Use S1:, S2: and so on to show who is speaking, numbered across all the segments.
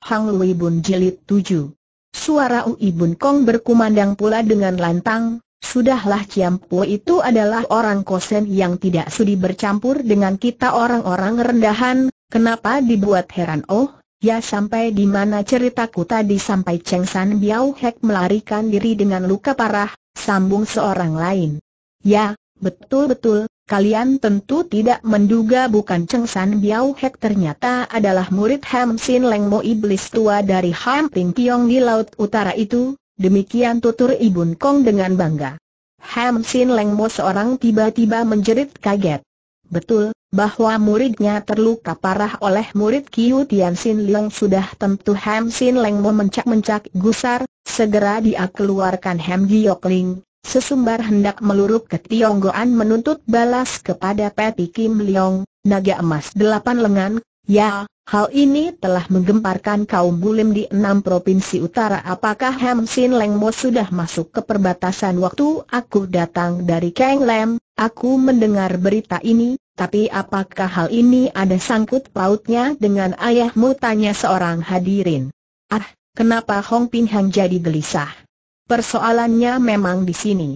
S1: Hang Lui Bun Jilid 7 Suara Ui Bun Kong berkumandang pula dengan lantang, Sudahlah Ciam Po itu adalah orang kosen yang tidak sudi bercampur dengan kita orang-orang rendahan, kenapa dibuat heran oh, ya sampai di mana ceritaku tadi sampai Cheng San Biao Hek melarikan diri dengan luka parah, sambung seorang lain. Ya, betul-betul, Kalian tentu tidak menduga bukan Cheng San Biao Hek ternyata adalah murid Ham Sin Leng Mo Iblis tua dari Ham Ping Tiong di Laut Utara itu, demikian tutur Ibun Kong dengan bangga. Ham Sin Leng Mo seorang tiba-tiba menjerit kaget. Betul, bahwa muridnya terluka parah oleh murid Kiu Tian Sin Leong sudah tentu Ham Sin Leng Mo mencak-mencak gusar, segera dia keluarkan Ham Giok Ling, Sesumbar hendak meluruk ke Tionggoan menuntut balas kepada Peti Kim Leong, naga emas delapan lengan, ya, hal ini telah menggemparkan kaum bulim di enam provinsi utara apakah Ham Sin Leng Mo sudah masuk ke perbatasan waktu aku datang dari Kang Lem, aku mendengar berita ini, tapi apakah hal ini ada sangkut pautnya dengan ayahmu tanya seorang hadirin. Ah, kenapa Hong Pin Hang jadi gelisah? Persoalannya memang di sini.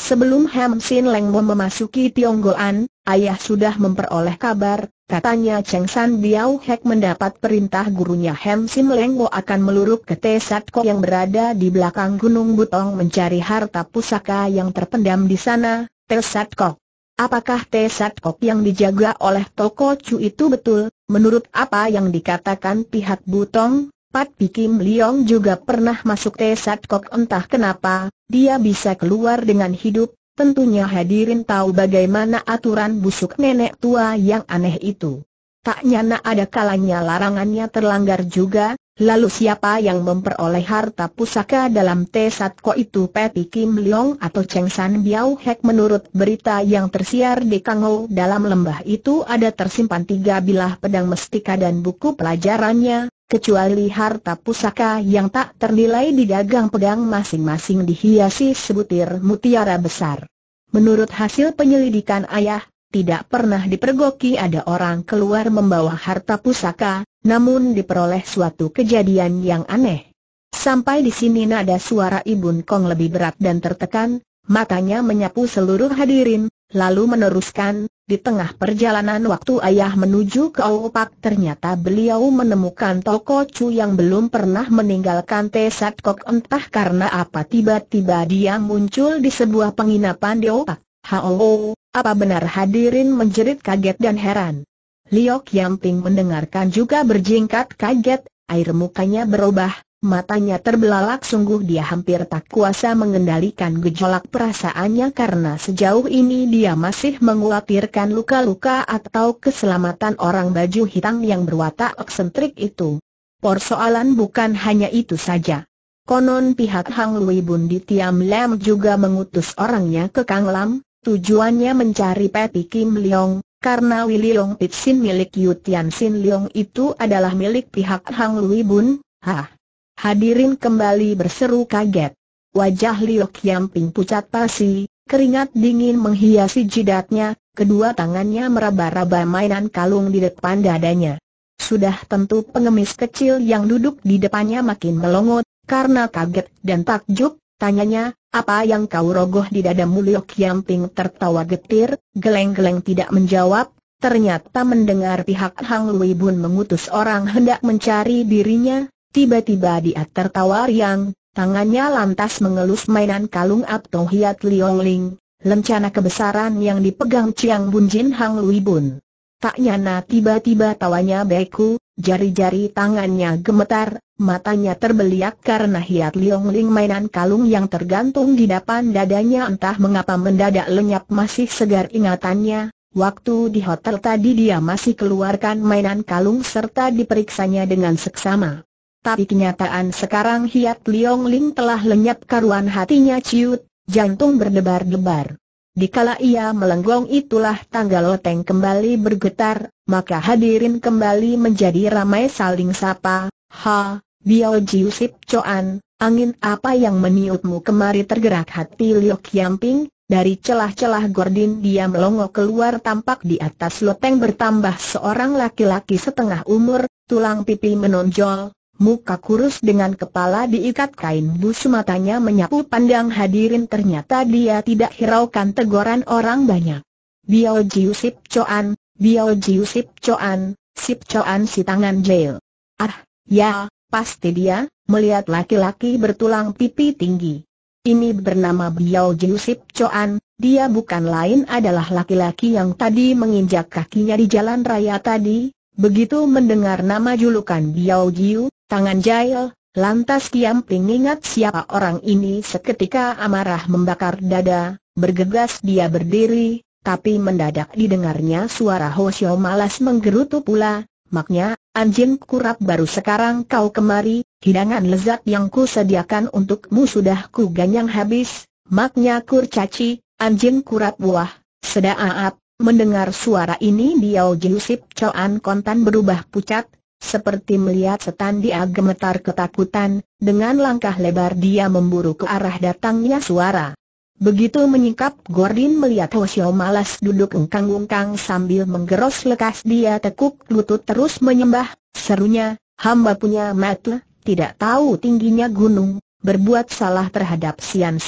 S1: Sebelum Ham Sin Leng memasuki Tionggoan, ayah sudah memperoleh kabar, katanya Cheng San Biao Hek mendapat perintah gurunya Ham Sin Leng Mo akan meluruk ke Tesat Ko yang berada di belakang Gunung Butong mencari harta pusaka yang terpendam di sana, Tesat Ko. Apakah Tesat Ko yang dijaga oleh Toko Chu itu betul, menurut apa yang dikatakan pihak Butong, Pat Pikim Liong juga pernah masuk Tesat Kok entah kenapa, dia bisa keluar dengan hidup, tentunya hadirin tahu bagaimana aturan busuk nenek tua yang aneh itu. Tak nyana ada kalanya larangannya terlanggar juga, lalu siapa yang memperoleh harta pusaka dalam Tesat Kok itu Pat Pikim Leong atau Cheng San Biao Hek menurut berita yang tersiar di Kangho dalam lembah itu ada tersimpan tiga bilah pedang mestika dan buku pelajarannya, kecuali harta pusaka yang tak ternilai di dagang, pedang masing-masing dihiasi sebutir mutiara besar. Menurut hasil penyelidikan ayah, tidak pernah dipergoki ada orang keluar membawa harta pusaka, namun diperoleh suatu kejadian yang aneh. Sampai di sini nada suara Ibun Kong lebih berat dan tertekan, matanya menyapu seluruh hadirin, Lalu meneruskan, di tengah perjalanan waktu ayah menuju ke Opak ternyata beliau menemukan Toko Chu yang belum pernah meninggalkan Tesat Kok entah karena apa tiba-tiba dia muncul di sebuah penginapan di Opak. Hao, apa benar hadirin menjerit kaget dan heran. Liok Yamping mendengarkan juga berjingkat kaget, air mukanya berubah, Matanya terbelalak sungguh dia hampir tak kuasa mengendalikan gejolak perasaannya karena sejauh ini dia masih mengkhawatirkan luka-luka atau keselamatan orang baju hitam yang berwatak eksentrik itu. Persoalan bukan hanya itu saja. Konon pihak Hang Lui Bun di Tiam Lam juga mengutus orangnya ke Kang Lam, tujuannya mencari Peti Kim Leong, karena Willy Long Pitsin milik Yu Tian Sin Leong itu adalah milik pihak Hang Lui Bun, hah. Hadirin kembali berseru kaget. Wajah Liu Yamping pucat pasi, keringat dingin menghiasi jidatnya, kedua tangannya meraba-raba mainan kalung di depan dadanya. Sudah tentu pengemis kecil yang duduk di depannya makin melongot, karena kaget dan takjub, tanyanya, apa yang kau rogoh di dadamu Liu Yamping tertawa getir, geleng-geleng tidak menjawab, ternyata mendengar pihak Hang Lui Bun mengutus orang hendak mencari dirinya, Tiba-tiba dia tertawa riang, tangannya lantas mengelus mainan kalung atau hiat Liong Ling, lencana kebesaran yang dipegang Chiang Bun Jin Hang Lui Bun. Tak nyana tiba-tiba tawanya beku, jari-jari tangannya gemetar, matanya terbeliak karena hiat Liong Ling mainan kalung yang tergantung di depan dadanya entah mengapa mendadak lenyap masih segar ingatannya. Waktu di hotel tadi dia masih keluarkan mainan kalung serta diperiksanya dengan seksama tapi kenyataan sekarang Hiat Liong Ling telah lenyap karuan hatinya ciut, jantung berdebar-debar. Dikala ia melenggong itulah tangga loteng kembali bergetar, maka hadirin kembali menjadi ramai saling sapa, ha, Biao Jiu Sip Coan, angin apa yang meniupmu kemari tergerak hati Liu Qiangping, dari celah-celah gordin dia melongo keluar tampak di atas loteng bertambah seorang laki-laki setengah umur, tulang pipi menonjol, Muka kurus dengan kepala diikat kain busu matanya menyapu pandang hadirin ternyata dia tidak hiraukan teguran orang banyak. Biao Jiu Sip Choan, Biao Jiu Sip Choan, Sip Choan si tangan jail. Ah, ya, pasti dia, melihat laki-laki bertulang pipi tinggi. Ini bernama Biao Jiu Sip Choan, dia bukan lain adalah laki-laki yang tadi menginjak kakinya di jalan raya tadi, Begitu mendengar nama julukan Biao Jiu, tangan Jail, lantas Kiam Ping ingat siapa orang ini seketika amarah membakar dada, bergegas dia berdiri, tapi mendadak didengarnya suara Ho Xiao malas menggerutu pula, maknya, anjing kurap baru sekarang kau kemari, hidangan lezat yang ku sediakan untukmu sudah ku ganyang habis, maknya kurcaci, anjing kurap buah, sedaap, Mendengar suara ini Biao Jusip Coan Kontan berubah pucat, seperti melihat setan dia gemetar ketakutan, dengan langkah lebar dia memburu ke arah datangnya suara. Begitu menyingkap Gordin melihat Hoshio malas duduk engkang-engkang sambil menggeros lekas dia tekuk lutut terus menyembah, serunya, hamba punya mata, tidak tahu tingginya gunung, berbuat salah terhadap Sian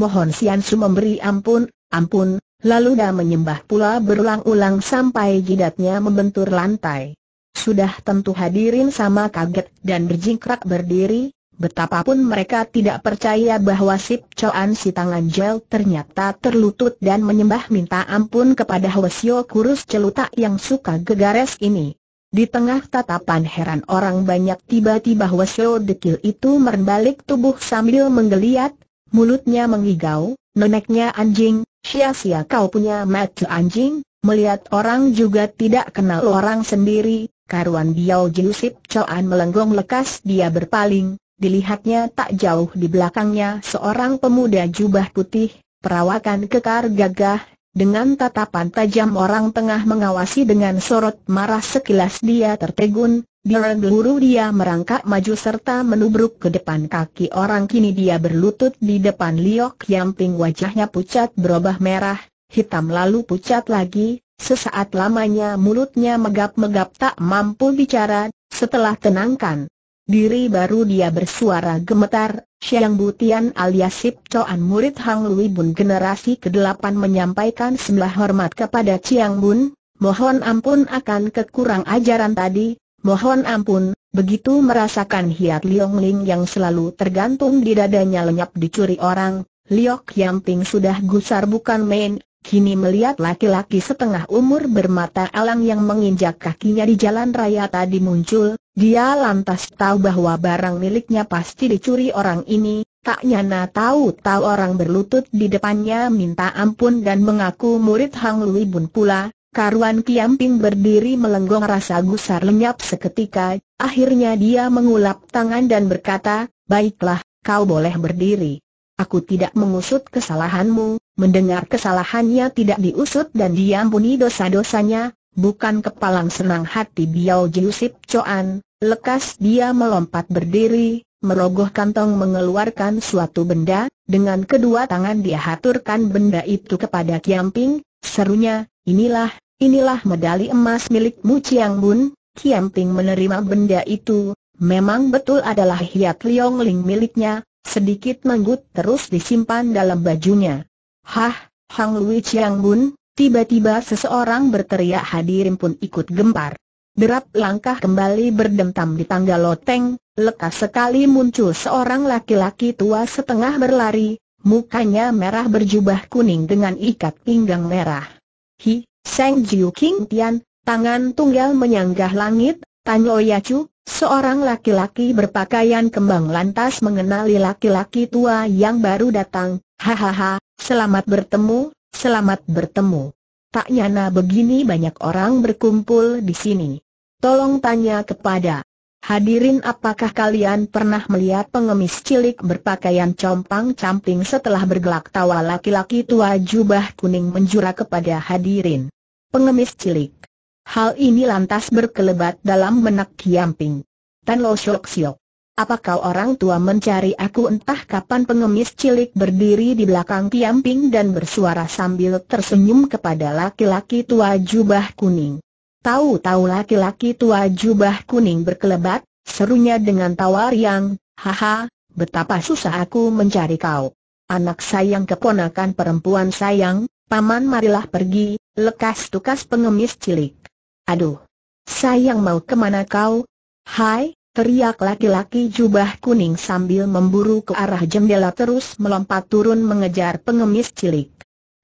S1: mohon Sian memberi ampun, ampun, Lalu dia menyembah pula berulang-ulang sampai jidatnya membentur lantai. Sudah tentu hadirin sama kaget dan berjingkrak berdiri, betapapun mereka tidak percaya bahwa Sip coan si tangan gel ternyata terlutut dan menyembah minta ampun kepada Hwasyo kurus celuta yang suka gegares ini. Di tengah tatapan heran orang banyak tiba-tiba Hwasyo dekil itu merbalik tubuh sambil menggeliat, mulutnya mengigau, neneknya anjing, Sia-sia kau punya mata anjing, melihat orang juga tidak kenal orang sendiri, karuan Biao Jiusip Choan melenggong lekas dia berpaling, dilihatnya tak jauh di belakangnya seorang pemuda jubah putih, perawakan kekar gagah, dengan tatapan tajam orang tengah mengawasi dengan sorot marah sekilas dia tertegun, Buru-buru dia merangkak maju serta menubruk ke depan kaki orang kini dia berlutut di depan Liok Yamping wajahnya pucat berubah merah, hitam lalu pucat lagi, sesaat lamanya mulutnya megap-megap tak mampu bicara, setelah tenangkan diri baru dia bersuara gemetar, Siang Butian alias Sip Coan murid Hang Lui Bun generasi ke-8 menyampaikan sembah hormat kepada Ciang Bun, mohon ampun akan kekurang ajaran tadi, Mohon ampun, begitu merasakan hiat Liong Ling yang selalu tergantung di dadanya lenyap dicuri orang, Liok Ping sudah gusar bukan main, kini melihat laki-laki setengah umur bermata alang yang menginjak kakinya di jalan raya tadi muncul, dia lantas tahu bahwa barang miliknya pasti dicuri orang ini, tak nyana tahu-tahu orang berlutut di depannya minta ampun dan mengaku murid Hang Lui Bun pula, Karuan Kiamping berdiri melenggong rasa gusar lenyap seketika, akhirnya dia mengulap tangan dan berkata, Baiklah, kau boleh berdiri. Aku tidak mengusut kesalahanmu, mendengar kesalahannya tidak diusut dan diampuni dosa-dosanya, bukan kepalang senang hati Biao Jiusip Coan, lekas dia melompat berdiri, merogoh kantong mengeluarkan suatu benda, dengan kedua tangan dia haturkan benda itu kepada Kiamping, Serunya, inilah, inilah medali emas milikmu Chiang Bun, Kiam Ting menerima benda itu, memang betul adalah hiat Liong Ling miliknya, sedikit menggut terus disimpan dalam bajunya. Hah, Hang Lui Chiang Bun, tiba-tiba seseorang berteriak hadirin pun ikut gempar. Derap langkah kembali berdentam di tangga loteng, lekas sekali muncul seorang laki-laki tua setengah berlari, Mukanya merah berjubah kuning dengan ikat pinggang merah. Hi, Seng Jiu King Tian, tangan tunggal menyanggah langit, Tanyo ya Chu, seorang laki-laki berpakaian kembang lantas mengenali laki-laki tua yang baru datang, hahaha, selamat bertemu, selamat bertemu. Tak nyana begini banyak orang berkumpul di sini. Tolong tanya kepada Hadirin apakah kalian pernah melihat pengemis cilik berpakaian compang-camping setelah bergelak tawa laki-laki tua jubah kuning menjura kepada hadirin? Pengemis cilik. Hal ini lantas berkelebat dalam menak Kiamping. Tan Lo syok syok. Apakah orang tua mencari aku entah kapan pengemis cilik berdiri di belakang Kiamping dan bersuara sambil tersenyum kepada laki-laki tua jubah kuning. Tahu-tahu laki-laki tua jubah kuning berkelebat, serunya dengan tawar yang, haha, betapa susah aku mencari kau. Anak sayang keponakan perempuan sayang, paman marilah pergi, lekas tukas pengemis cilik. Aduh, sayang mau kemana kau? Hai, teriak laki-laki jubah kuning sambil memburu ke arah jendela terus melompat turun mengejar pengemis cilik.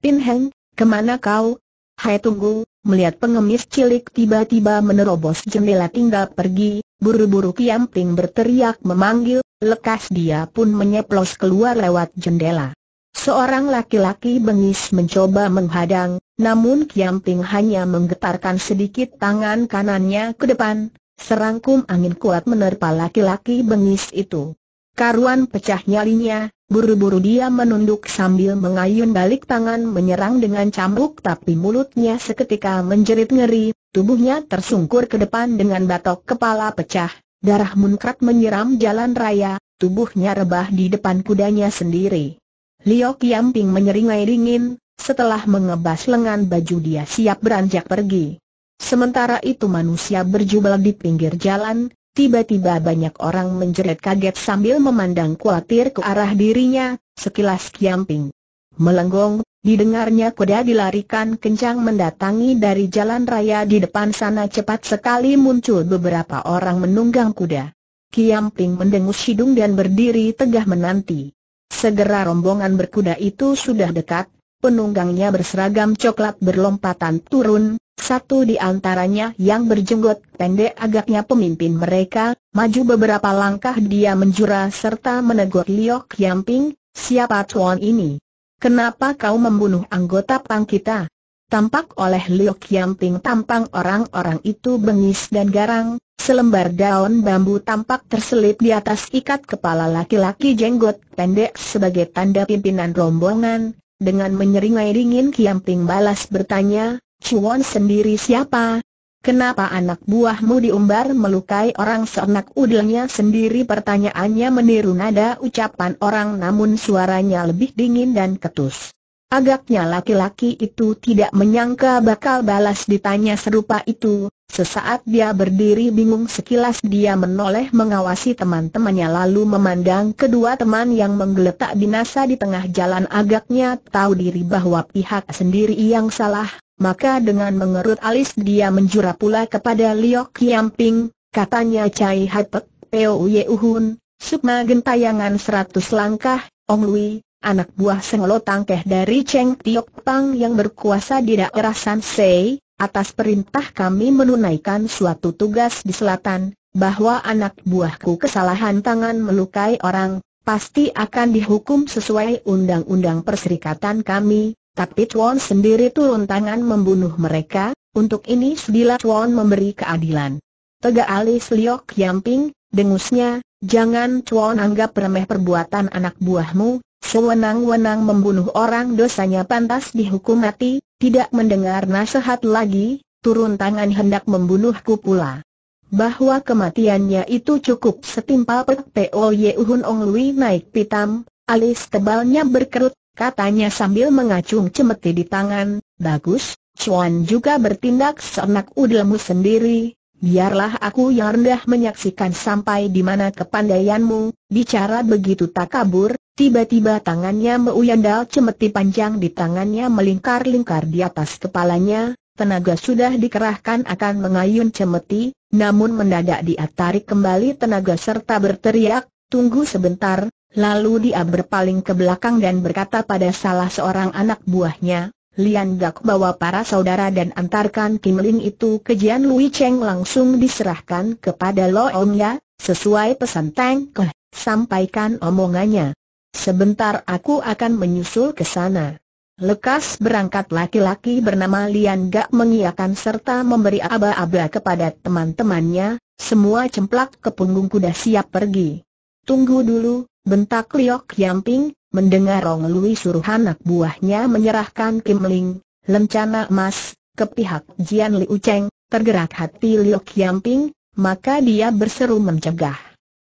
S1: Pinheng, kemana kau? Hai tunggu, melihat pengemis cilik tiba-tiba menerobos jendela tinggal pergi, buru-buru Kiamping berteriak memanggil, lekas dia pun menyeplos keluar lewat jendela. Seorang laki-laki bengis mencoba menghadang, namun Kiamping hanya menggetarkan sedikit tangan kanannya ke depan, serangkum angin kuat menerpa laki-laki bengis itu. Karuan pecah nyalinya, buru-buru dia menunduk sambil mengayun balik tangan menyerang dengan cambuk tapi mulutnya seketika menjerit ngeri, tubuhnya tersungkur ke depan dengan batok kepala pecah, darah munkrat menyiram jalan raya, tubuhnya rebah di depan kudanya sendiri. Liok Yamping menyeringai dingin, setelah mengebas lengan baju dia siap beranjak pergi. Sementara itu manusia berjubel di pinggir jalan, Tiba-tiba banyak orang menjerit kaget sambil memandang khawatir ke arah dirinya, sekilas kiamping. Melenggong, didengarnya kuda dilarikan kencang mendatangi dari jalan raya di depan sana cepat sekali muncul beberapa orang menunggang kuda. Kiamping mendengus hidung dan berdiri tegah menanti. Segera rombongan berkuda itu sudah dekat, penunggangnya berseragam coklat berlompatan turun, satu di antaranya yang berjenggot pendek agaknya pemimpin mereka, maju beberapa langkah dia menjura serta menegur Liok Yamping, siapa tuan ini? Kenapa kau membunuh anggota pang kita? Tampak oleh Liok Yamping tampang orang-orang itu bengis dan garang, selembar daun bambu tampak terselip di atas ikat kepala laki-laki jenggot pendek sebagai tanda pimpinan rombongan, dengan menyeringai dingin Kiamping balas bertanya, Cuan sendiri siapa? Kenapa anak buahmu diumbar melukai orang seenak udelnya sendiri? Pertanyaannya meniru nada ucapan orang namun suaranya lebih dingin dan ketus. Agaknya laki-laki itu tidak menyangka bakal balas ditanya serupa itu, sesaat dia berdiri bingung sekilas dia menoleh mengawasi teman-temannya lalu memandang kedua teman yang menggeletak binasa di tengah jalan agaknya tahu diri bahwa pihak sendiri yang salah, maka dengan mengerut alis dia menjura pula kepada Liok Yamping, katanya Cai Hapek, Peo Uhun, Sukma gentayangan seratus langkah, Ong Lui, anak buah Senglo Tangkeh dari Cheng Tiok Pang yang berkuasa di daerah Sansei, atas perintah kami menunaikan suatu tugas di selatan, bahwa anak buahku kesalahan tangan melukai orang, pasti akan dihukum sesuai undang-undang perserikatan kami, tapi Tuan sendiri turun tangan membunuh mereka, untuk ini sedila Tuan memberi keadilan. Tegak alis Liok Yamping, dengusnya, jangan Tuan anggap remeh perbuatan anak buahmu, sewenang-wenang membunuh orang dosanya pantas dihukum mati, tidak mendengar nasihat lagi, turun tangan hendak membunuhku pula. Bahwa kematiannya itu cukup setimpal Pek Ong Lui naik pitam, alis tebalnya berkerut, katanya sambil mengacung cemeti di tangan, bagus, Chuan juga bertindak seenak udelmu sendiri, biarlah aku yang rendah menyaksikan sampai di mana kepandaianmu, bicara begitu tak kabur, tiba-tiba tangannya meuyandal cemeti panjang di tangannya melingkar-lingkar di atas kepalanya, tenaga sudah dikerahkan akan mengayun cemeti, namun mendadak dia tarik kembali tenaga serta berteriak, tunggu sebentar, Lalu dia berpaling ke belakang dan berkata pada salah seorang anak buahnya, Lian Gak bawa para saudara dan antarkan Kim Ling itu ke Jian Lui Cheng langsung diserahkan kepada Lo Ong Ya, sesuai pesan Tang Keh, sampaikan omongannya. Sebentar aku akan menyusul ke sana. Lekas berangkat laki-laki bernama Lian Gak mengiakan serta memberi aba-aba kepada teman-temannya, semua cemplak ke punggung kuda siap pergi. Tunggu dulu, Bentak Liok Yamping, mendengar Rong Lui suruh anak buahnya menyerahkan Kim Ling, lencana emas, ke pihak Jian Liu Cheng, tergerak hati Liok Yamping, maka dia berseru mencegah.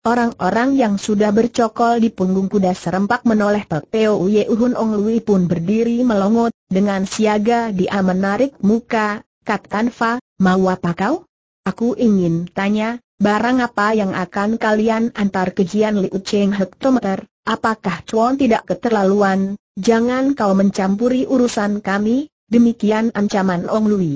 S1: Orang-orang yang sudah bercokol di punggung kuda serempak menoleh Pek Teo Uye Uhun Ong Lui pun berdiri melongot, dengan siaga dia menarik muka, Kat Tan mau apa kau? Aku ingin tanya, Barang apa yang akan kalian antar ke Jian Liu Cheng Hektometer, apakah Chuan tidak keterlaluan, jangan kau mencampuri urusan kami, demikian ancaman Ong Lui.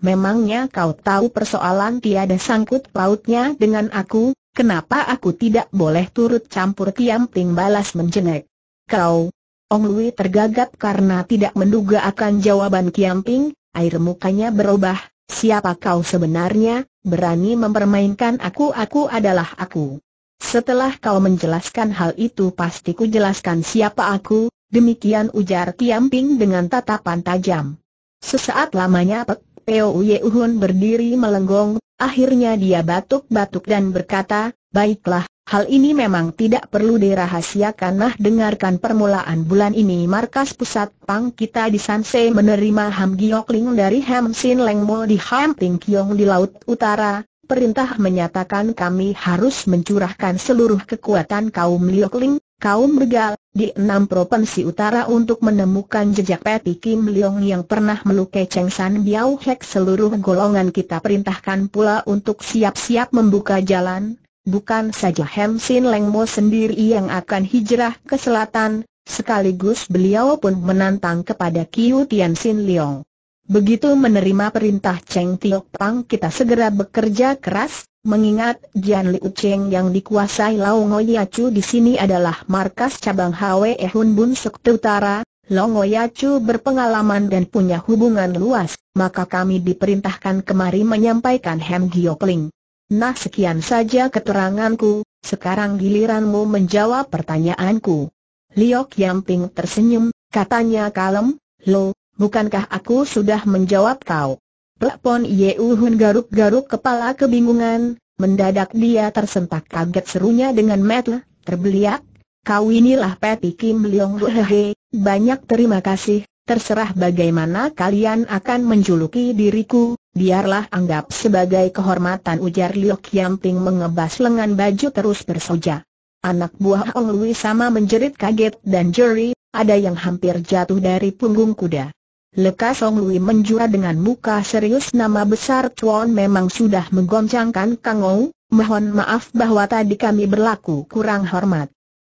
S1: Memangnya kau tahu persoalan tiada sangkut pautnya dengan aku, kenapa aku tidak boleh turut campur Kiam Ting balas menjengek. Kau, Ong Lui tergagap karena tidak menduga akan jawaban Kiam Ping, air mukanya berubah, Siapa kau sebenarnya, berani mempermainkan aku aku adalah aku. Setelah kau menjelaskan hal itu pasti ku jelaskan siapa aku, demikian ujar Tiamping dengan tatapan tajam. Sesaat lamanya Pek Peo Yehun berdiri melenggong, akhirnya dia batuk-batuk dan berkata, Baiklah, Hal ini memang tidak perlu dirahasiakan nah dengarkan permulaan bulan ini markas pusat pang kita di Sanse menerima Ham Giok dari Ham Sin Leng di Ham Ting Kiong di Laut Utara. Perintah menyatakan kami harus mencurahkan seluruh kekuatan kaum Liok kaum Begal, di enam provinsi utara untuk menemukan jejak Peti Kim Leong yang pernah melukai Cheng San Biao Hek seluruh golongan kita perintahkan pula untuk siap-siap membuka jalan Bukan saja Hemsin Lengmo sendiri yang akan hijrah ke selatan, sekaligus beliau pun menantang kepada Kiu Tian Sin Leong. Begitu menerima perintah Cheng Tiok Pang kita segera bekerja keras, mengingat Jian Liu Cheng yang dikuasai Yacu di sini adalah markas cabang Hwe Hun Bun Sekte Utara, Yacu berpengalaman dan punya hubungan luas, maka kami diperintahkan kemari menyampaikan Hem Giokling. Nah sekian saja keteranganku, sekarang giliranmu menjawab pertanyaanku. Liok Yamping tersenyum, katanya kalem, Lo, bukankah aku sudah menjawab kau? Plepon Yeuhun garuk-garuk kepala kebingungan, mendadak dia tersentak kaget serunya dengan metel, terbeliak. Kau inilah Peti Kim Leong Hehe, banyak terima kasih, terserah bagaimana kalian akan menjuluki diriku, biarlah anggap sebagai kehormatan ujar Liu Qiangping, mengebas lengan baju terus bersoja. Anak buah Ong Lui sama menjerit kaget dan jeri, ada yang hampir jatuh dari punggung kuda. Lekas Ong Lui menjura dengan muka serius nama besar Chuan memang sudah menggoncangkan Kang Ou, mohon maaf bahwa tadi kami berlaku kurang hormat.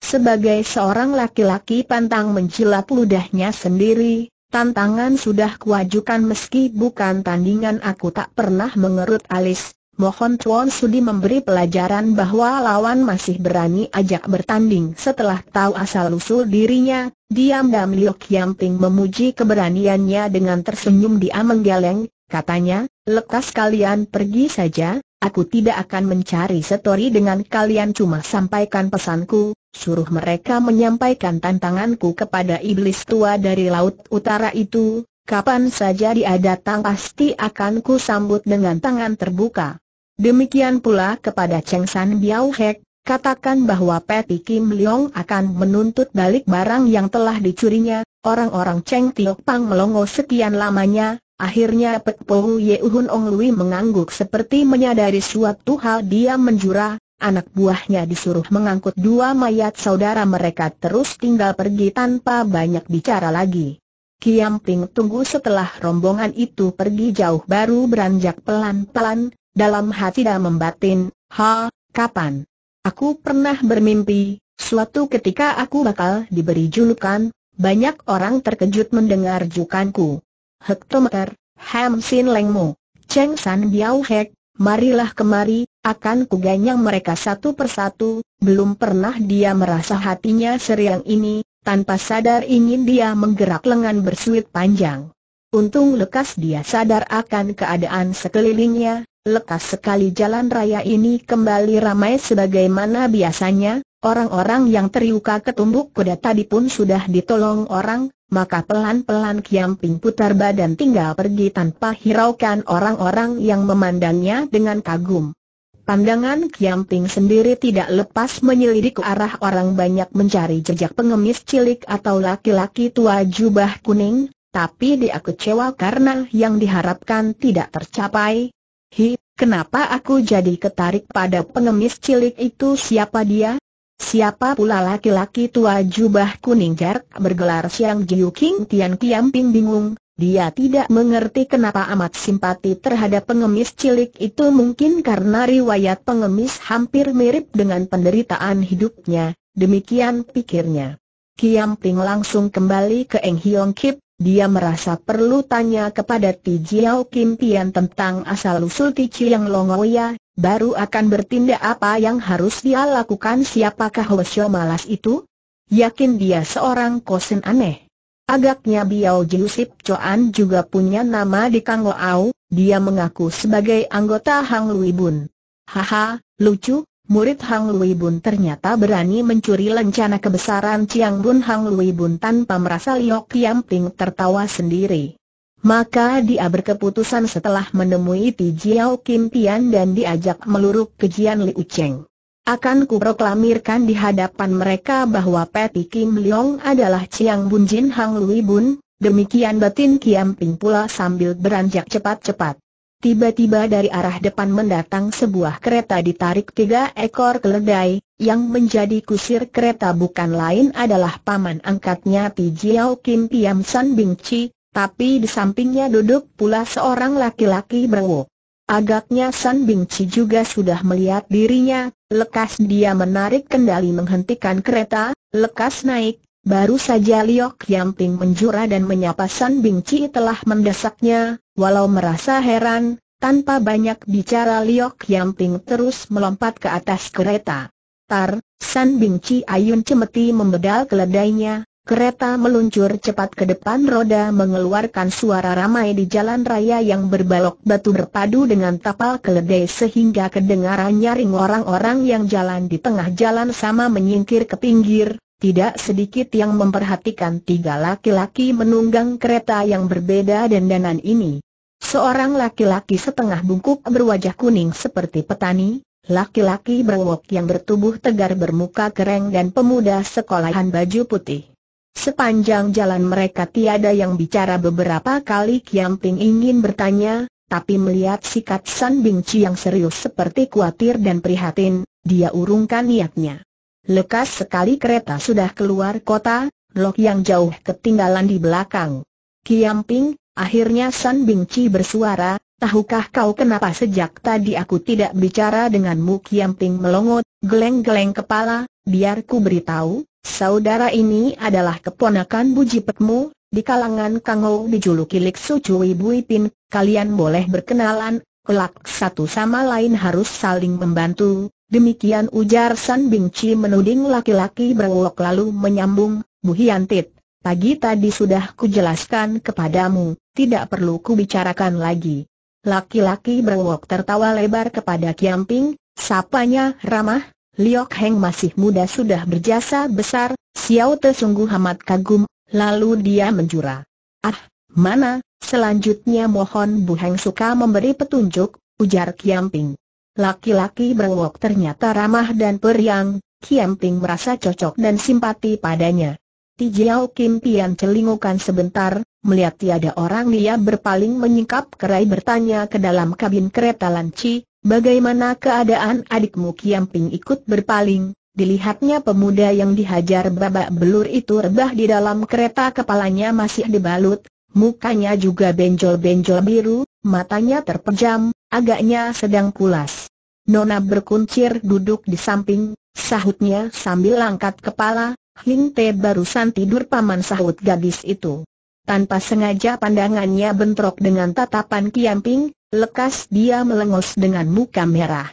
S1: Sebagai seorang laki-laki pantang menjilat ludahnya sendiri, tantangan sudah kuajukan meski bukan tandingan aku tak pernah mengerut alis. Mohon Tuan Sudi memberi pelajaran bahwa lawan masih berani ajak bertanding setelah tahu asal-usul dirinya, diam Dam Liok Yamping memuji keberaniannya dengan tersenyum dia menggeleng, katanya, lekas kalian pergi saja, Aku tidak akan mencari setori dengan kalian cuma sampaikan pesanku, suruh mereka menyampaikan tantanganku kepada iblis tua dari Laut Utara itu, kapan saja dia datang pasti akan ku sambut dengan tangan terbuka. Demikian pula kepada Cheng San Biao Hek, katakan bahwa Peti Kim Leong akan menuntut balik barang yang telah dicurinya, orang-orang Cheng Tiok Pang melongo sekian lamanya, Akhirnya Pek Ye Hun Ong Lui mengangguk seperti menyadari suatu hal dia menjura, anak buahnya disuruh mengangkut dua mayat saudara mereka terus tinggal pergi tanpa banyak bicara lagi. Kiam Ping tunggu setelah rombongan itu pergi jauh baru beranjak pelan-pelan, dalam hati dan membatin, ha, kapan? Aku pernah bermimpi, suatu ketika aku bakal diberi julukan, banyak orang terkejut mendengar jukanku hektometer, Ham Sin Leng Mo, Cheng San Biao Hek, marilah kemari, akan kuganyang mereka satu persatu, belum pernah dia merasa hatinya seriang ini, tanpa sadar ingin dia menggerak lengan bersuit panjang. Untung lekas dia sadar akan keadaan sekelilingnya, lekas sekali jalan raya ini kembali ramai sebagaimana biasanya, Orang-orang yang teriuka ketumbuk kuda tadi pun sudah ditolong orang, maka pelan-pelan Kiam Ping putar badan tinggal pergi tanpa hiraukan orang-orang yang memandangnya dengan kagum. Pandangan Kiam Ping sendiri tidak lepas menyelidik arah orang banyak mencari jejak pengemis cilik atau laki-laki tua jubah kuning, tapi dia kecewa karena yang diharapkan tidak tercapai. Hi, kenapa aku jadi ketarik pada pengemis cilik itu siapa dia? Siapa pula laki-laki tua jubah kuning jarak bergelar Siang Jiu King Tian Kiam bingung, dia tidak mengerti kenapa amat simpati terhadap pengemis cilik itu mungkin karena riwayat pengemis hampir mirip dengan penderitaan hidupnya, demikian pikirnya. Kiam Ping langsung kembali ke Eng Hiong Kip, dia merasa perlu tanya kepada Ti Jiao Kim Pian tentang asal-usul Ti Chiang Longoya, oh baru akan bertindak apa yang harus dia lakukan siapakah Hoshio malas itu? Yakin dia seorang kosen aneh. Agaknya Biao Jiusip Choan juga punya nama di Kang Au, dia mengaku sebagai anggota Hang Lui Bun. Haha, lucu, murid Hang Lui Bun ternyata berani mencuri lencana kebesaran Chiang Bun Hang Lui Bun tanpa merasa Liok Kiam Ping tertawa sendiri. Maka dia berkeputusan setelah menemui Ti Jiao Kim Tian dan diajak meluruk ke Jian Liu Cheng. Akan kuproklamirkan di hadapan mereka bahwa Peti Kim Leong adalah Chiang Bun Jin Hang Lui Bun, demikian batin Kiam Ping pula sambil beranjak cepat-cepat. Tiba-tiba dari arah depan mendatang sebuah kereta ditarik tiga ekor keledai, yang menjadi kusir kereta bukan lain adalah paman angkatnya Ti Jiao Kim Piam San Bing Chi, tapi di sampingnya duduk pula seorang laki-laki berwo. Agaknya San Bing Chi juga sudah melihat dirinya, lekas dia menarik kendali menghentikan kereta, lekas naik, Baru saja Liok Yamping menjura dan menyapa San Bing Chi telah mendesaknya, walau merasa heran, tanpa banyak bicara Liok Yamping terus melompat ke atas kereta. Tar, San Bing Chi Ayun Cemeti membedal keledainya, kereta meluncur cepat ke depan roda mengeluarkan suara ramai di jalan raya yang berbalok batu berpadu dengan tapal keledai sehingga kedengarannya ring orang-orang yang jalan di tengah jalan sama menyingkir ke pinggir, tidak sedikit yang memperhatikan tiga laki-laki menunggang kereta yang berbeda dendanan ini. Seorang laki-laki setengah bungkuk berwajah kuning seperti petani, laki-laki berwok yang bertubuh tegar bermuka kereng dan pemuda sekolahan baju putih. Sepanjang jalan mereka tiada yang bicara beberapa kali Kiam Ping ingin bertanya, tapi melihat sikat San Bingci yang serius seperti khawatir dan prihatin, dia urungkan niatnya. Lekas sekali kereta sudah keluar kota, Lok yang jauh ketinggalan di belakang. Kiamping, akhirnya San Bingci bersuara, tahukah kau kenapa sejak tadi aku tidak bicara denganmu Kiamping melongot, geleng-geleng kepala, biar ku beritahu, saudara ini adalah keponakan Bujipetmu, di kalangan Kangou dijuluki Liksu Cui Buitin, kalian boleh berkenalan, kelak satu sama lain harus saling membantu, Demikian ujar San Bingci menuding laki-laki berwok lalu menyambung, Bu Hiantit, pagi tadi sudah kujelaskan kepadamu, tidak perlu ku bicarakan lagi. Laki-laki berwok tertawa lebar kepada Kiamping, sapanya ramah, Liok Heng masih muda sudah berjasa besar, Xiao Te sungguh amat kagum, lalu dia menjura. Ah, mana, selanjutnya mohon Bu Heng suka memberi petunjuk, ujar Kiamping. Laki-laki berwok ternyata ramah dan periang, Kiam Ping merasa cocok dan simpati padanya. Ti Jiao Kim Pian celingukan sebentar, melihat tiada orang dia berpaling menyingkap kerai bertanya ke dalam kabin kereta Lanci, bagaimana keadaan adikmu Kiam Ping ikut berpaling, dilihatnya pemuda yang dihajar babak belur itu rebah di dalam kereta kepalanya masih dibalut, mukanya juga benjol-benjol biru, matanya terpejam, agaknya sedang pulas. Nona berkuncir duduk di samping, sahutnya sambil angkat kepala, Hing Te barusan tidur paman sahut gadis itu. Tanpa sengaja pandangannya bentrok dengan tatapan Kiamping, lekas dia melengos dengan muka merah.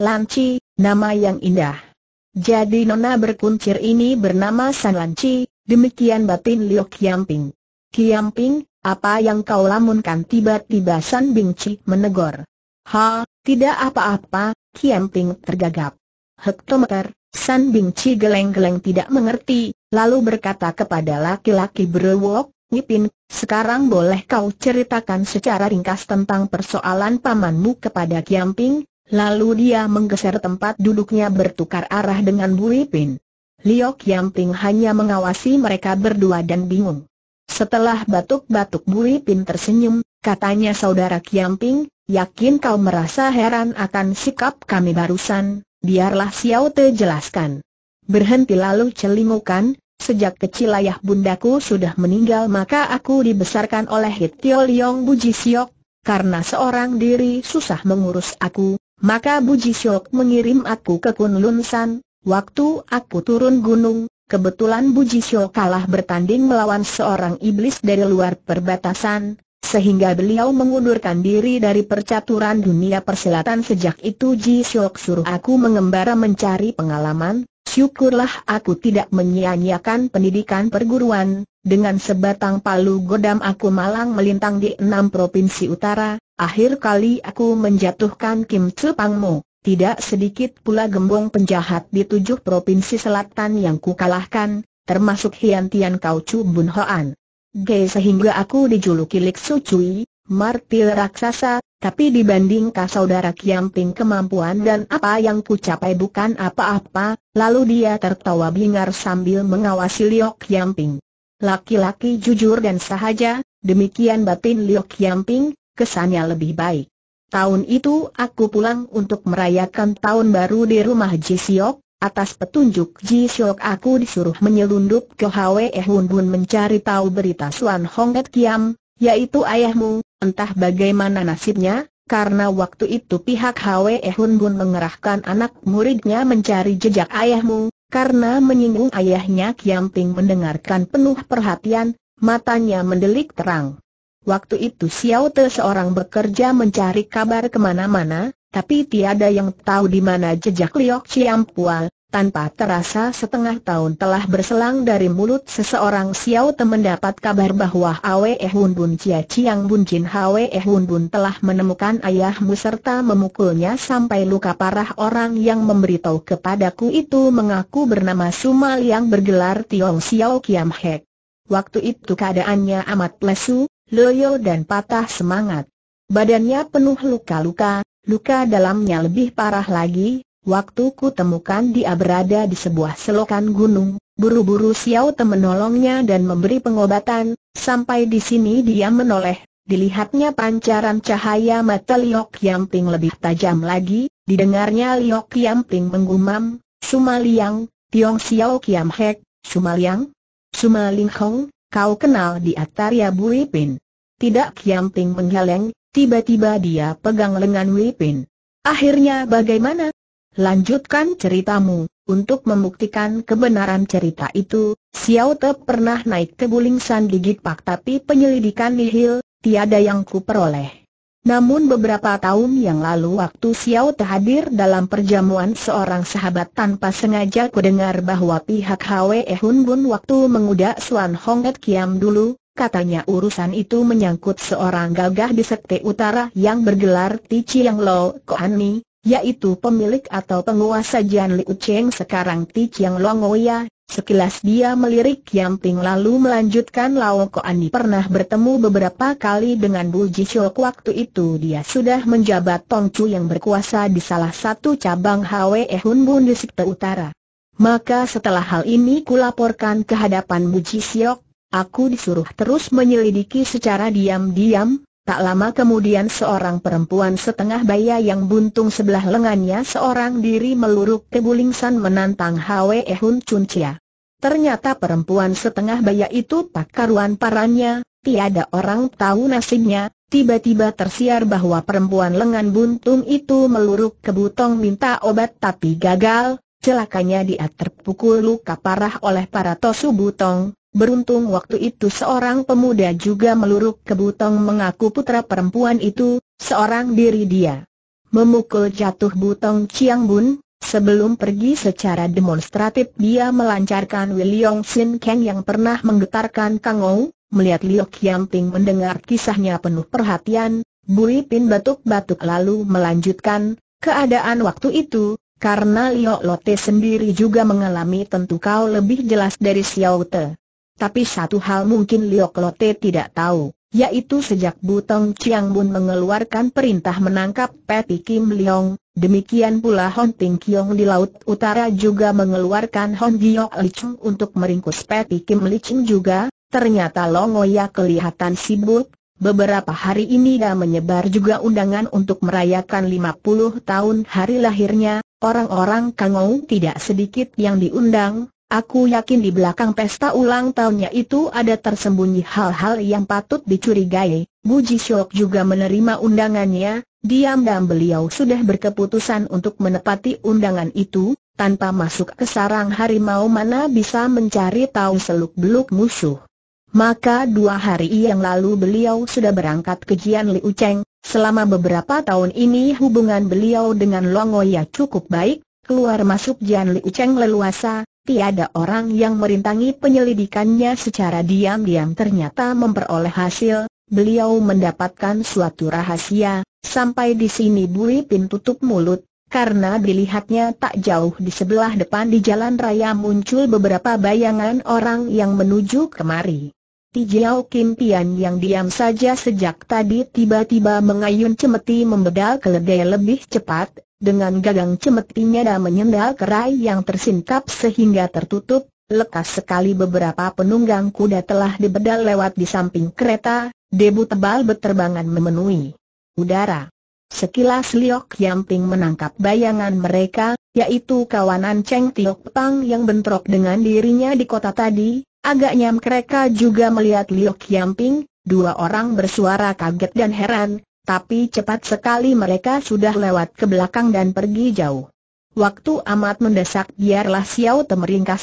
S1: Lanci, nama yang indah. Jadi nona berkuncir ini bernama San Lanci, demikian batin Liu Kiamping. Kiamping, apa yang kau lamunkan tiba-tiba San Bing menegur. Ha, tidak apa-apa, Kiam Ping tergagap. Hektometer, San Bing geleng-geleng tidak mengerti, lalu berkata kepada laki-laki berwok, Ngipin, sekarang boleh kau ceritakan secara ringkas tentang persoalan pamanmu kepada Kiam Ping, lalu dia menggeser tempat duduknya bertukar arah dengan Bu Ipin. Liok Yamping hanya mengawasi mereka berdua dan bingung. Setelah batuk-batuk Bui Pin tersenyum, katanya saudara Kiamping, yakin kau merasa heran akan sikap kami barusan, biarlah Xiao Te jelaskan. Berhenti lalu celingukan, sejak kecil ayah bundaku sudah meninggal maka aku dibesarkan oleh Hitio Liong Buji Siok, karena seorang diri susah mengurus aku, maka Buji Siok mengirim aku ke Kunlun San, waktu aku turun gunung, Kebetulan Bu Jisio kalah bertanding melawan seorang iblis dari luar perbatasan, sehingga beliau mengundurkan diri dari percaturan dunia persilatan sejak itu Jisyo suruh aku mengembara mencari pengalaman, syukurlah aku tidak menyia-nyiakan pendidikan perguruan, dengan sebatang palu godam aku malang melintang di enam provinsi utara, akhir kali aku menjatuhkan Kim Pang Mo. Tidak sedikit pula gembong penjahat di tujuh provinsi selatan yang kukalahkan, termasuk Hian Tian Kau Chu Bun Hoan. sehingga aku dijuluki Lik Su Cui, martil raksasa, tapi dibanding saudara Kiam Ping kemampuan dan apa yang kucapai bukan apa-apa, lalu dia tertawa bingar sambil mengawasi Kiam Ping. Laki-laki jujur dan sahaja, demikian batin Kiam Ping, kesannya lebih baik. Tahun itu aku pulang untuk merayakan tahun baru di rumah Ji Siok, atas petunjuk Ji Siok aku disuruh menyelundup ke Hwe Hun Bun mencari tahu berita Suan Hong Et Kiam, yaitu ayahmu, entah bagaimana nasibnya, karena waktu itu pihak Hwe Hun Bun mengerahkan anak muridnya mencari jejak ayahmu, karena menyinggung ayahnya Kiam Ping mendengarkan penuh perhatian, matanya mendelik terang. Waktu itu Xiao Te seorang bekerja mencari kabar kemana-mana, tapi tiada yang tahu di mana jejak Liok Pual. Tanpa terasa setengah tahun telah berselang dari mulut seseorang Xiao Te mendapat kabar bahwa Awe Hun Bun Chia Chiang Bun Jin Hwe Hun Bun telah menemukan ayahmu serta memukulnya sampai luka parah orang yang memberitahu kepadaku itu mengaku bernama Sumal yang bergelar Tiong Xiao Kiam Hek. Waktu itu keadaannya amat lesu, loyo dan patah semangat. Badannya penuh luka-luka, luka dalamnya lebih parah lagi, waktu ku temukan dia berada di sebuah selokan gunung, buru-buru Xiao Te menolongnya dan memberi pengobatan, sampai di sini dia menoleh, dilihatnya pancaran cahaya mata Liok Yamping lebih tajam lagi, didengarnya Liok Yamping menggumam, Sumaliang, Tiong Xiao Kiam Hek, Sumaliang, Sumaling Hong, Kau kenal di Ataria Bu Ipin. Tidak Kiamping menggeleng, tiba-tiba dia pegang lengan Wipin. Akhirnya bagaimana? Lanjutkan ceritamu, untuk membuktikan kebenaran cerita itu, Xiao Te pernah naik ke Bulingsan San Pak tapi penyelidikan nihil, tiada yang kuperoleh. Namun beberapa tahun yang lalu waktu Xiao Te hadir dalam perjamuan seorang sahabat tanpa sengaja ku dengar bahwa pihak Hwe Hun Bun waktu mengudak Suan Hong Et Kiam dulu, katanya urusan itu menyangkut seorang gagah di sekte utara yang bergelar Ti Chiang Lo Koan Ni, yaitu pemilik atau penguasa Jian Liu Cheng sekarang Ti Chiang Longoya, sekilas dia melirik Yang Ping lalu melanjutkan Lao Ani pernah bertemu beberapa kali dengan Bu Ji Jishok waktu itu dia sudah menjabat Tongcu yang berkuasa di salah satu cabang Hwe Hun Bun di Sikta Utara. Maka setelah hal ini kulaporkan ke hadapan Bu Jisiok, aku disuruh terus menyelidiki secara diam-diam, Tak lama kemudian seorang perempuan setengah baya yang buntung sebelah lengannya seorang diri meluruk ke Bulingsan menantang Hwe Hun Chun Chia. Ternyata perempuan setengah baya itu karuan parannya, tiada orang tahu nasibnya, tiba-tiba tersiar bahwa perempuan lengan buntung itu meluruk ke Butong minta obat tapi gagal, celakanya dia terpukul luka parah oleh para tosu Butong, Beruntung waktu itu seorang pemuda juga meluruk ke Butong mengaku putra perempuan itu, seorang diri dia. Memukul jatuh Butong Chiang Bun, sebelum pergi secara demonstratif dia melancarkan William Sin Kang yang pernah menggetarkan Kang Ou, melihat Liu Qiang Ping mendengar kisahnya penuh perhatian, Bui Pin batuk-batuk lalu melanjutkan, keadaan waktu itu, karena Liu Lote sendiri juga mengalami tentu kau lebih jelas dari Xiao Te. Tapi satu hal mungkin Liok Klote tidak tahu, yaitu sejak Butong Chiang Bun mengeluarkan perintah menangkap Peti Kim Leong, demikian pula Hon Ting Kiong di Laut Utara juga mengeluarkan Hon Gio Chung untuk meringkus Peti Kim Lichung juga, ternyata Longoya kelihatan sibuk, Beberapa hari ini dia menyebar juga undangan untuk merayakan 50 tahun hari lahirnya, orang-orang Kangou tidak sedikit yang diundang, Aku yakin di belakang pesta ulang tahunnya itu ada tersembunyi hal-hal yang patut dicurigai. Buji Syok juga menerima undangannya, diam-diam beliau sudah berkeputusan untuk menepati undangan itu, tanpa masuk ke sarang harimau mana bisa mencari tahu seluk-beluk musuh. Maka dua hari yang lalu beliau sudah berangkat ke Jian Liu Cheng, selama beberapa tahun ini hubungan beliau dengan Longoya cukup baik, keluar masuk Jian Liu Cheng leluasa, Tiada orang yang merintangi penyelidikannya secara diam-diam ternyata memperoleh hasil, beliau mendapatkan suatu rahasia, sampai di sini Bui Pin tutup mulut, karena dilihatnya tak jauh di sebelah depan di jalan raya muncul beberapa bayangan orang yang menuju kemari. Tijiao Kim Pian yang diam saja sejak tadi tiba-tiba mengayun cemeti membedal keledai lebih cepat, dengan gagang cemetinya dan menyendal kerai yang tersingkap sehingga tertutup, lekas sekali beberapa penunggang kuda telah dibedal lewat di samping kereta, debu tebal berterbangan memenuhi udara. Sekilas Liok Yamping menangkap bayangan mereka, yaitu kawanan Cheng Tiok Pang yang bentrok dengan dirinya di kota tadi, agaknya mereka juga melihat Liok Yamping, dua orang bersuara kaget dan heran, tapi cepat sekali mereka sudah lewat ke belakang dan pergi jauh. Waktu amat mendesak biarlah Xiao Te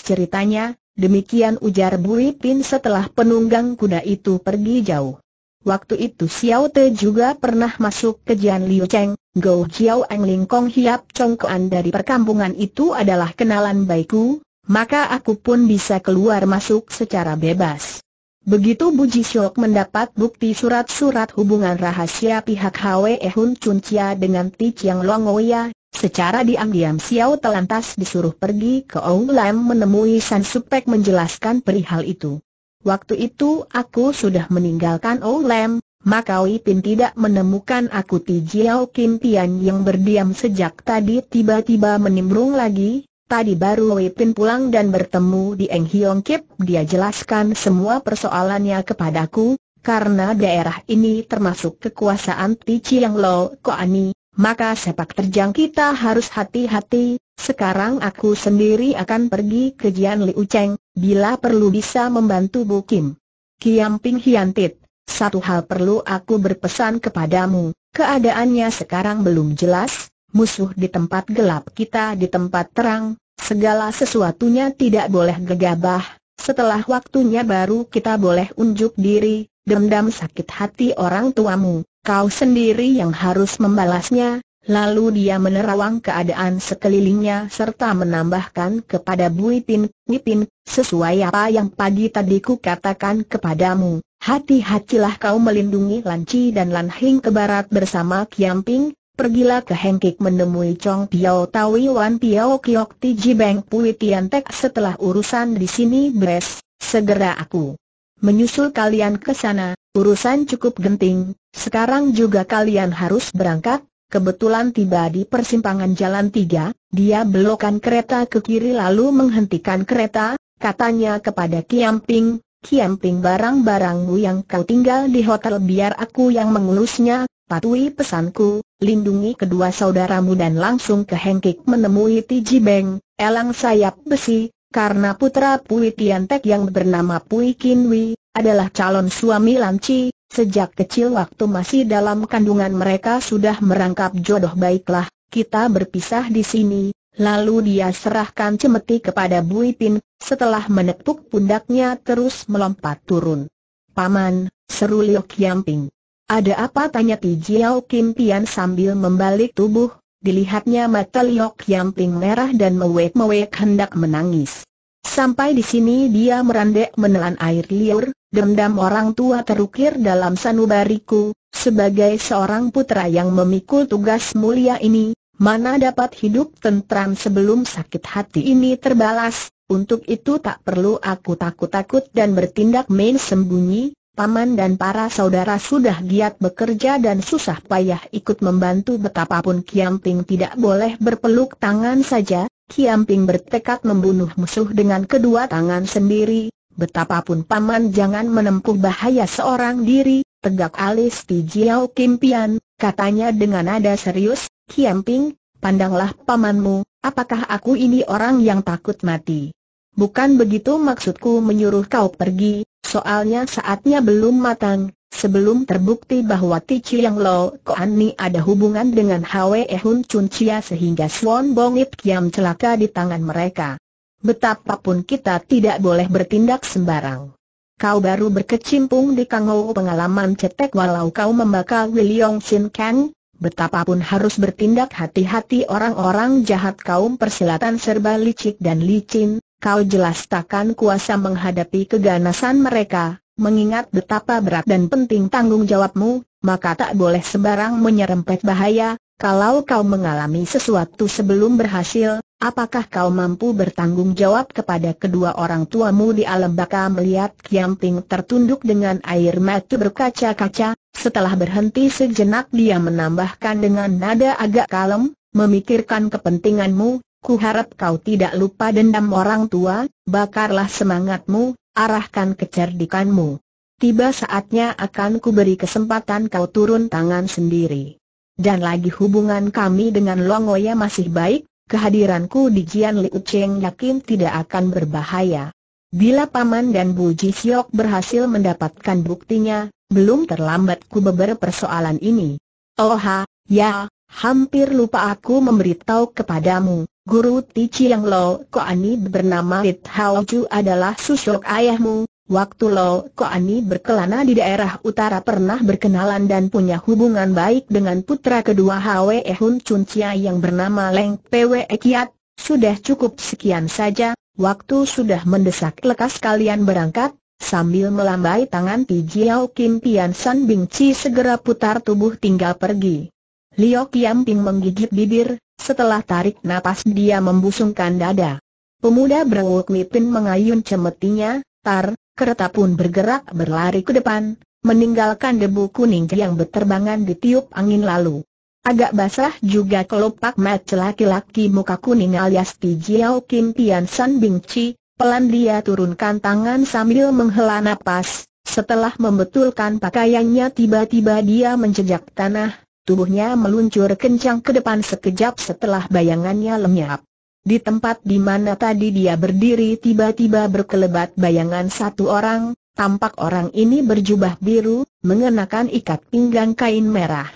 S1: ceritanya, demikian ujar Bui Pin setelah penunggang kuda itu pergi jauh. Waktu itu Xiao Te juga pernah masuk ke Jian Liu Cheng, Gou Jiao Eng Ling Kong Hiap Chong Kuan dari perkampungan itu adalah kenalan baikku, maka aku pun bisa keluar masuk secara bebas. Begitu Bu Syok mendapat bukti surat-surat hubungan rahasia pihak Hwe Hun Chun Chia dengan Ti Chiang Long Oya, secara diam-diam Xiao telantas disuruh pergi ke Ong Lam menemui San Supek menjelaskan perihal itu. Waktu itu aku sudah meninggalkan Ong Lam, maka Pin tidak menemukan aku Ti Jiao Kim Tian yang berdiam sejak tadi tiba-tiba menimbrung lagi, Tadi baru Wei Pin pulang dan bertemu di Eng Hiong Kip, dia jelaskan semua persoalannya kepadaku, karena daerah ini termasuk kekuasaan Ti Chiang Lo Koani, maka sepak terjang kita harus hati-hati, sekarang aku sendiri akan pergi ke Jian Liu Cheng, bila perlu bisa membantu Bu Kim. Kiam Ping Hiantit, satu hal perlu aku berpesan kepadamu, keadaannya sekarang belum jelas, musuh di tempat gelap kita di tempat terang, segala sesuatunya tidak boleh gegabah, setelah waktunya baru kita boleh unjuk diri, dendam sakit hati orang tuamu, kau sendiri yang harus membalasnya, lalu dia menerawang keadaan sekelilingnya serta menambahkan kepada Buitin, Nipin, sesuai apa yang pagi tadi ku katakan kepadamu, hati-hatilah kau melindungi Lanci dan Lanhing ke barat bersama Kiamping, Pergilah ke Hengkik menemui Chong Piao Tawi Wan Piao Kiok Tiji Beng Pui Tian Tek setelah urusan di sini beres, segera aku menyusul kalian ke sana, urusan cukup genting, sekarang juga kalian harus berangkat, kebetulan tiba di persimpangan jalan tiga, dia belokan kereta ke kiri lalu menghentikan kereta, katanya kepada Kiamping, Kiamping barang-barangmu yang kau tinggal di hotel biar aku yang mengurusnya, patuhi pesanku, lindungi kedua saudaramu dan langsung ke Hengkik menemui Tiji Beng, elang sayap besi, karena putra Pui Tiantek yang bernama Pui Kinwi, adalah calon suami Lanci, sejak kecil waktu masih dalam kandungan mereka sudah merangkap jodoh baiklah, kita berpisah di sini, lalu dia serahkan cemeti kepada Bui Pin, setelah menepuk pundaknya terus melompat turun. Paman, seru Liu Yamping. Ada apa tanya Ti Jiao Kim Pian sambil membalik tubuh, dilihatnya mata Liok yang Ping merah dan mewek-mewek hendak menangis. Sampai di sini dia merandek menelan air liur, dendam orang tua terukir dalam sanubariku, sebagai seorang putra yang memikul tugas mulia ini, mana dapat hidup tentram sebelum sakit hati ini terbalas, untuk itu tak perlu aku takut-takut dan bertindak main sembunyi, paman dan para saudara sudah giat bekerja dan susah payah ikut membantu betapapun Kiamping tidak boleh berpeluk tangan saja, Kiamping bertekad membunuh musuh dengan kedua tangan sendiri, betapapun paman jangan menempuh bahaya seorang diri, tegak alis Ti Jiao Kim Pian, katanya dengan nada serius, Kiamping, pandanglah pamanmu, apakah aku ini orang yang takut mati? Bukan begitu maksudku menyuruh kau pergi, Soalnya saatnya belum matang, sebelum terbukti bahwa Ti Chiang Lo Koan Ni ada hubungan dengan Hwe Hun Chun Chia sehingga Swan Bong Ip Kiam celaka di tangan mereka. Betapapun kita tidak boleh bertindak sembarang. Kau baru berkecimpung di kango pengalaman cetek walau kau membakar William Sin Kang, betapapun harus bertindak hati-hati orang-orang jahat kaum perselatan serba licik dan licin, kau jelas takkan kuasa menghadapi keganasan mereka, mengingat betapa berat dan penting tanggung jawabmu, maka tak boleh sembarang menyerempet bahaya, kalau kau mengalami sesuatu sebelum berhasil, apakah kau mampu bertanggung jawab kepada kedua orang tuamu di alam baka melihat Kiamping tertunduk dengan air mata berkaca-kaca, setelah berhenti sejenak dia menambahkan dengan nada agak kalem, memikirkan kepentinganmu, Ku harap kau tidak lupa dendam orang tua, bakarlah semangatmu, arahkan kecerdikanmu. Tiba saatnya akan ku beri kesempatan kau turun tangan sendiri. Dan lagi hubungan kami dengan Longoya masih baik, kehadiranku di Jian Liu Cheng yakin tidak akan berbahaya. Bila Paman dan Bu Ji Siok berhasil mendapatkan buktinya, belum terlambat ku beber persoalan ini. Oh ya, hampir lupa aku memberitahu kepadamu. Guru Ti Chiang Lo Koani bernama Lit Hao Chu adalah susuk ayahmu. Waktu Lo Koani berkelana di daerah utara pernah berkenalan dan punya hubungan baik dengan putra kedua Hwe Hun Chun Chia yang bernama Leng Pwe Kiat. Sudah cukup sekian saja, waktu sudah mendesak lekas kalian berangkat. Sambil melambai tangan Ti Jiao Kim Pian San Bing Chi segera putar tubuh tinggal pergi. Liu Kiam Ping menggigit bibir, setelah tarik napas dia membusungkan dada. Pemuda berwuk Mipin mengayun cemetinya, tar, kereta pun bergerak berlari ke depan, meninggalkan debu kuning yang berterbangan ditiup angin lalu. Agak basah juga kelopak mata laki-laki muka kuning alias Tijiao Kim Tian San Bing Chi, pelan dia turunkan tangan sambil menghela napas, setelah membetulkan pakaiannya tiba-tiba dia menjejak tanah, Tubuhnya meluncur kencang ke depan sekejap setelah bayangannya lenyap. Di tempat di mana tadi dia berdiri tiba-tiba berkelebat bayangan satu orang, tampak orang ini berjubah biru, mengenakan ikat pinggang kain merah.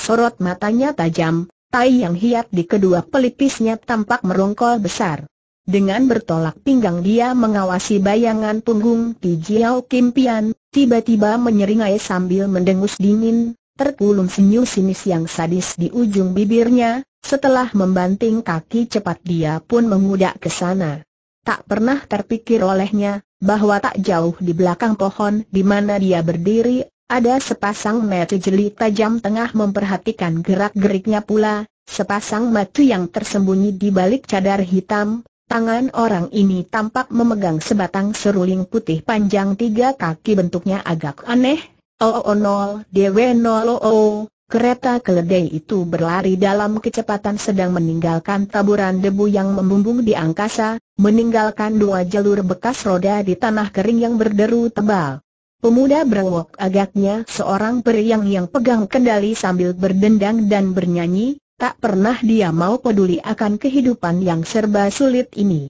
S1: Sorot matanya tajam, tai yang hiat di kedua pelipisnya tampak merongkol besar. Dengan bertolak pinggang dia mengawasi bayangan punggung Ti Jiao Kim Pian, tiba-tiba menyeringai sambil mendengus dingin, terkulum senyum sinis yang sadis di ujung bibirnya, setelah membanting kaki cepat dia pun mengudak ke sana. Tak pernah terpikir olehnya, bahwa tak jauh di belakang pohon di mana dia berdiri, ada sepasang mata jeli tajam tengah memperhatikan gerak-geriknya pula, sepasang mata yang tersembunyi di balik cadar hitam, Tangan orang ini tampak memegang sebatang seruling putih panjang tiga kaki bentuknya agak aneh, oo 00 DW00, kereta keledai itu berlari dalam kecepatan sedang meninggalkan taburan debu yang membumbung di angkasa, meninggalkan dua jalur bekas roda di tanah kering yang berderu tebal. Pemuda berwok agaknya seorang periang yang pegang kendali sambil berdendang dan bernyanyi, tak pernah dia mau peduli akan kehidupan yang serba sulit ini.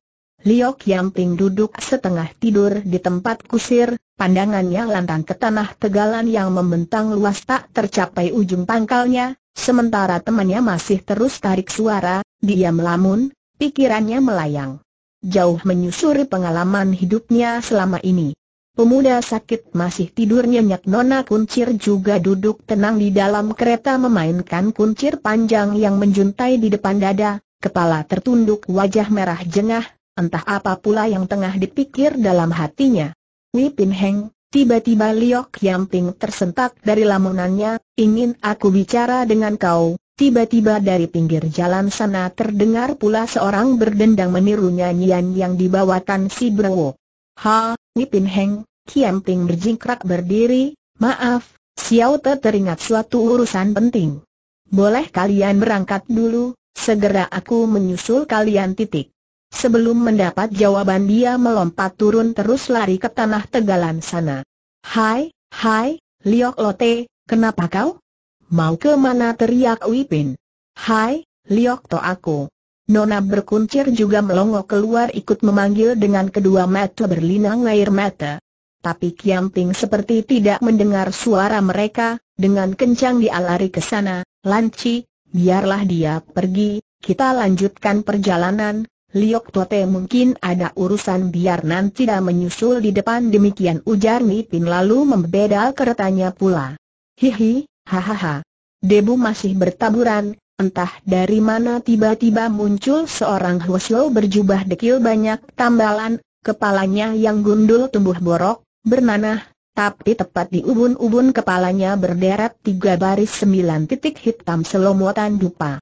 S1: Liok Yamping duduk setengah tidur di tempat kusir, pandangannya lantang ke tanah tegalan yang membentang luas tak tercapai ujung pangkalnya, sementara temannya masih terus tarik suara, dia melamun, pikirannya melayang. Jauh menyusuri pengalaman hidupnya selama ini. Pemuda sakit masih tidur nyenyak Nona Kuncir juga duduk tenang di dalam kereta memainkan kuncir panjang yang menjuntai di depan dada, kepala tertunduk wajah merah jengah, entah apa pula yang tengah dipikir dalam hatinya. Wipin Heng, tiba-tiba Liok Yamping tersentak dari lamunannya, ingin aku bicara dengan kau. Tiba-tiba dari pinggir jalan sana terdengar pula seorang berdendang meniru nyanyian yang dibawakan si Brewo. Ha, Wipin Heng, Ping berjingkrak berdiri, maaf, Xiao Te teringat suatu urusan penting. Boleh kalian berangkat dulu, segera aku menyusul kalian titik. Sebelum mendapat jawaban dia melompat turun terus lari ke tanah tegalan sana. Hai, hai, Liok Lote, kenapa kau? Mau ke mana teriak Wipin? Hai, Liok To aku. Nona berkuncir juga melongo keluar ikut memanggil dengan kedua mata berlinang air mata. Tapi Kiamping seperti tidak mendengar suara mereka, dengan kencang dia lari ke sana, Lanci, biarlah dia pergi, kita lanjutkan perjalanan, Liok Tote mungkin ada urusan biar nanti dah menyusul di depan demikian ujar Nipin lalu membeda keretanya pula. Hihi, hahaha. Debu masih bertaburan, Entah dari mana tiba-tiba muncul seorang Hwasyo berjubah dekil banyak tambalan, kepalanya yang gundul tumbuh borok, bernanah, tapi tepat di ubun-ubun kepalanya berderet tiga baris sembilan titik hitam selomotan dupa.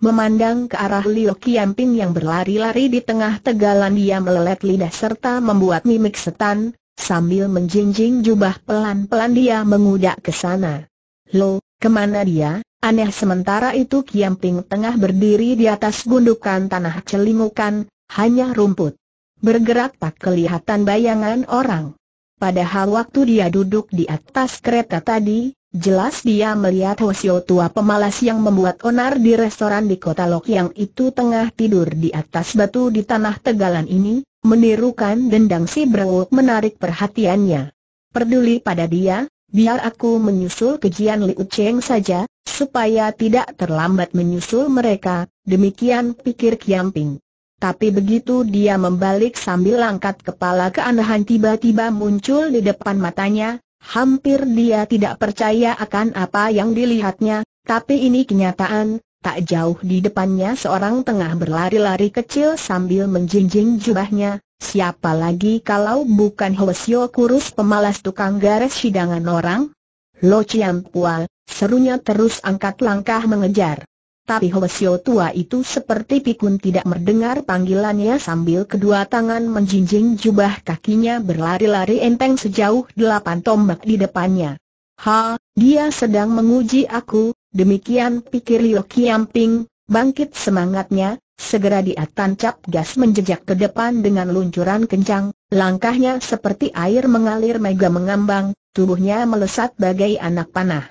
S1: Memandang ke arah Liu Qianping yang berlari-lari di tengah tegalan dia melelet lidah serta membuat mimik setan, sambil menjinjing jubah pelan-pelan dia mengudak ke sana. Lo, kemana dia? Aneh sementara itu Qianping tengah berdiri di atas gundukan tanah celimukan, hanya rumput. Bergerak tak kelihatan bayangan orang. Padahal waktu dia duduk di atas kereta tadi, Jelas dia melihat Hosio tua pemalas yang membuat onar di restoran di kota Lok yang itu tengah tidur di atas batu di tanah tegalan ini, menirukan dendang si Brewok menarik perhatiannya. Perduli pada dia, biar aku menyusul kejian Liu Cheng saja, supaya tidak terlambat menyusul mereka, demikian pikir Kiamping. Tapi begitu dia membalik sambil angkat kepala keanehan tiba-tiba muncul di depan matanya, Hampir dia tidak percaya akan apa yang dilihatnya, tapi ini kenyataan, tak jauh di depannya seorang tengah berlari-lari kecil sambil menjinjing jubahnya, siapa lagi kalau bukan Hwasyo Kurus pemalas tukang garis sidangan orang? Lo Chiang Pua, serunya terus angkat langkah mengejar. Tapi Holesio tua itu seperti pikun tidak mendengar panggilannya sambil kedua tangan menjinjing jubah kakinya berlari-lari enteng sejauh delapan tombak di depannya. Ha, dia sedang menguji aku, demikian pikir Liu Kiamping, bangkit semangatnya, segera dia tancap gas menjejak ke depan dengan luncuran kencang, langkahnya seperti air mengalir mega mengambang, tubuhnya melesat bagai anak panah.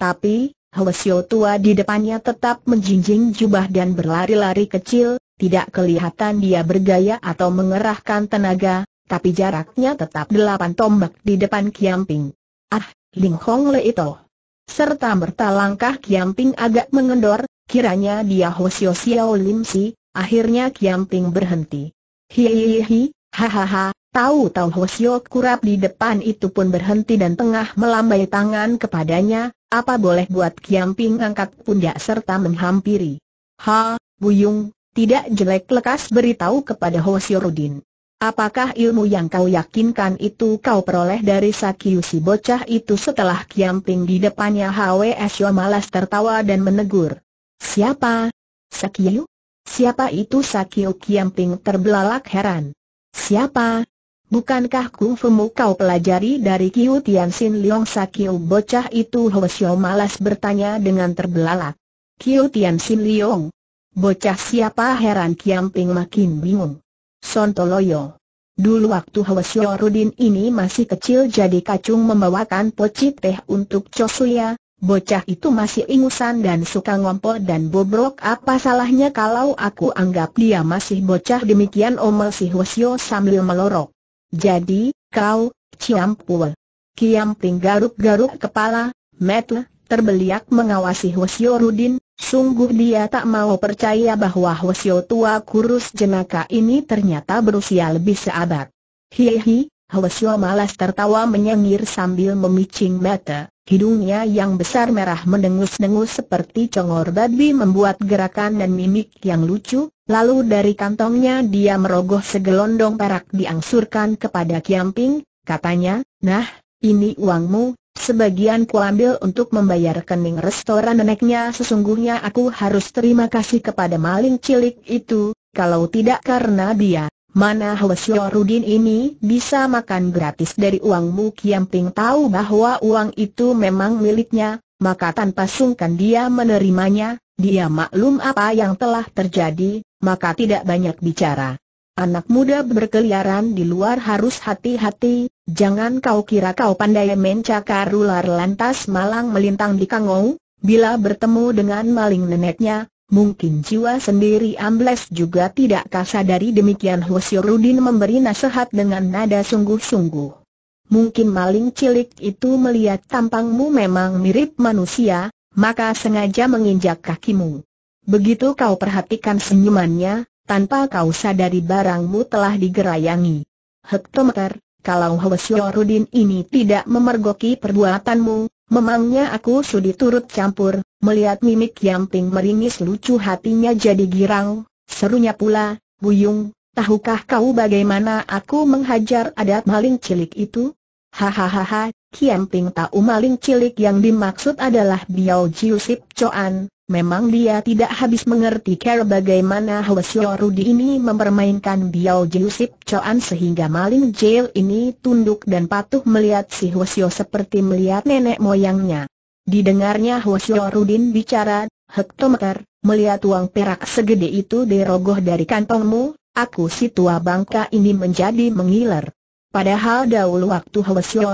S1: Tapi, Helesio tua di depannya tetap menjinjing jubah dan berlari-lari kecil, tidak kelihatan dia bergaya atau mengerahkan tenaga, tapi jaraknya tetap delapan tombak di depan Kiamping. Ah, Ling Hong Le itu. Serta merta langkah Kiamping agak mengendor, kiranya dia Hosio Xiao Lim Si, akhirnya Kiamping berhenti. Hihihi, hahaha, tahu-tahu Hosio kurap di depan itu pun berhenti dan tengah melambai tangan kepadanya, apa boleh buat Kiamping angkat pundak serta menghampiri. Ha, Buyung, tidak jelek lekas beritahu kepada Ho Rudin. Apakah ilmu yang kau yakinkan itu kau peroleh dari Sakyu si bocah itu setelah Kiamping di depannya HWS malas tertawa dan menegur. Siapa? Sakyu? Siapa itu Sakyu Kiamping terbelalak heran. Siapa? Bukankah kungfumu kau pelajari dari Kiu Tianxin Leong Sakiu bocah itu Xiao malas bertanya dengan terbelalak. Kiu Tianxin Leong. Bocah siapa heran Kiam Ping makin bingung. Sontoloyo. Dulu waktu Xiao Rudin ini masih kecil jadi kacung membawakan poci teh untuk Chosuya, bocah itu masih ingusan dan suka ngompol dan bobrok apa salahnya kalau aku anggap dia masih bocah demikian omel si Hoesio sambil melorok. Jadi, kau, Kiam Ting garuk-garuk kepala, metle, terbeliak mengawasi Hwasyo Rudin, sungguh dia tak mau percaya bahwa Hwasyo tua kurus jenaka ini ternyata berusia lebih seabad. Hihi, Hwasyo malas tertawa menyengir sambil memicing mata, hidungnya yang besar merah mendengus-dengus seperti congor babi membuat gerakan dan mimik yang lucu, lalu dari kantongnya dia merogoh segelondong perak diangsurkan kepada Kiamping, katanya, nah, ini uangmu, sebagian kuambil untuk membayar kening restoran neneknya sesungguhnya aku harus terima kasih kepada maling cilik itu, kalau tidak karena dia, Mana Rudin ini bisa makan gratis dari uangmu Kiamping tahu bahwa uang itu memang miliknya, maka tanpa sungkan dia menerimanya, dia maklum apa yang telah terjadi, maka tidak banyak bicara. Anak muda berkeliaran di luar harus hati-hati, jangan kau kira kau pandai mencakar ular lantas malang melintang di kangau, bila bertemu dengan maling neneknya, Mungkin jiwa sendiri ambles juga tidak dari demikian Husyurudin memberi nasihat dengan nada sungguh-sungguh. Mungkin maling cilik itu melihat tampangmu memang mirip manusia, maka sengaja menginjak kakimu. Begitu kau perhatikan senyumannya, tanpa kau sadari barangmu telah digerayangi. Hektometer, kalau Husyurudin ini tidak memergoki perbuatanmu, Memangnya aku sudi turut campur, melihat mimik Yang Ting meringis lucu hatinya jadi girang, serunya pula, Buyung, tahukah kau bagaimana aku menghajar adat maling cilik itu? Hahaha, Kiamping tahu maling cilik yang dimaksud adalah Biao Jiu Sip Choan, Memang dia tidak habis mengerti cara bagaimana Hwasyo Rudi ini mempermainkan Biao Jiusip Choan sehingga maling jail ini tunduk dan patuh melihat si Hwasyo seperti melihat nenek moyangnya. Didengarnya Hwasyo Rudi bicara, Hektometer, melihat uang perak segede itu dirogoh dari kantongmu, aku si tua bangka ini menjadi mengiler. Padahal dahulu waktu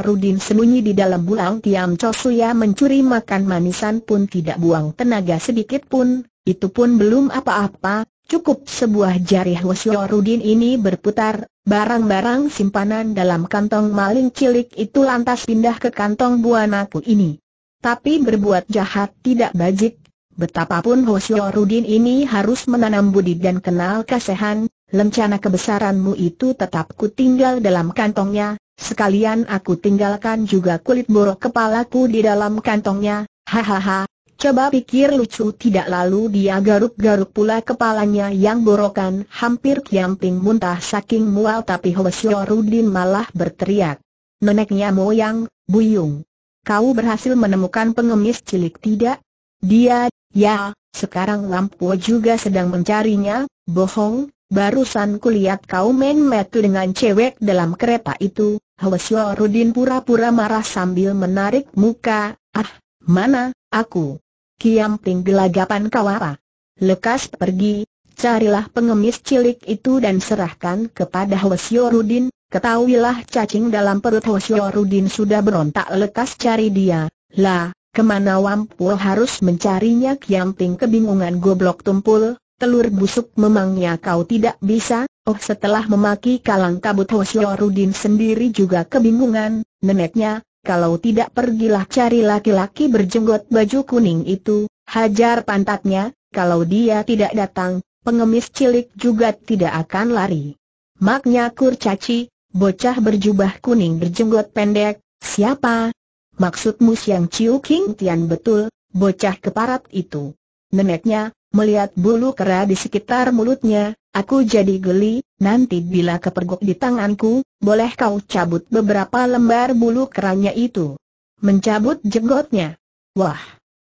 S1: Rudin sembunyi di dalam bulang Tiam Chosuya mencuri makan manisan pun tidak buang tenaga sedikit pun, itu pun belum apa-apa, cukup sebuah jari Rudin ini berputar, barang-barang simpanan dalam kantong maling cilik itu lantas pindah ke kantong buanaku ini. Tapi berbuat jahat tidak bajik, betapapun Rudin ini harus menanam budi dan kenal kasihan, lencana kebesaranmu itu tetap ku tinggal dalam kantongnya, sekalian aku tinggalkan juga kulit buruk kepalaku di dalam kantongnya, hahaha, coba pikir lucu tidak lalu dia garuk-garuk pula kepalanya yang borokan hampir kiamping muntah saking mual tapi Hwasyo Rudin malah berteriak. Neneknya moyang, buyung. Kau berhasil menemukan pengemis cilik tidak? Dia, ya, sekarang Lampu juga sedang mencarinya, bohong, Barusan kulihat kau main metu dengan cewek dalam kereta itu, Hwasyo Rudin pura-pura marah sambil menarik muka, ah, mana, aku. Kiamping gelagapan kau apa? Lekas pergi, carilah pengemis cilik itu dan serahkan kepada Hwasyo Rudin, ketahuilah cacing dalam perut Hwasyo Rudin sudah berontak lekas cari dia, lah, kemana Wampu harus mencarinya Kiamping kebingungan goblok tumpul, telur busuk memangnya kau tidak bisa, oh setelah memaki kalang kabut Hosyorudin sendiri juga kebingungan, neneknya, kalau tidak pergilah cari laki-laki berjenggot baju kuning itu, hajar pantatnya, kalau dia tidak datang, pengemis cilik juga tidak akan lari. Maknya kurcaci, bocah berjubah kuning berjenggot pendek, siapa? Maksudmu Siang Chiu King Tian betul, bocah keparat itu. Neneknya, Melihat bulu kera di sekitar mulutnya, aku jadi geli, nanti bila kepergok di tanganku, boleh kau cabut beberapa lembar bulu keranya itu. Mencabut jenggotnya. Wah!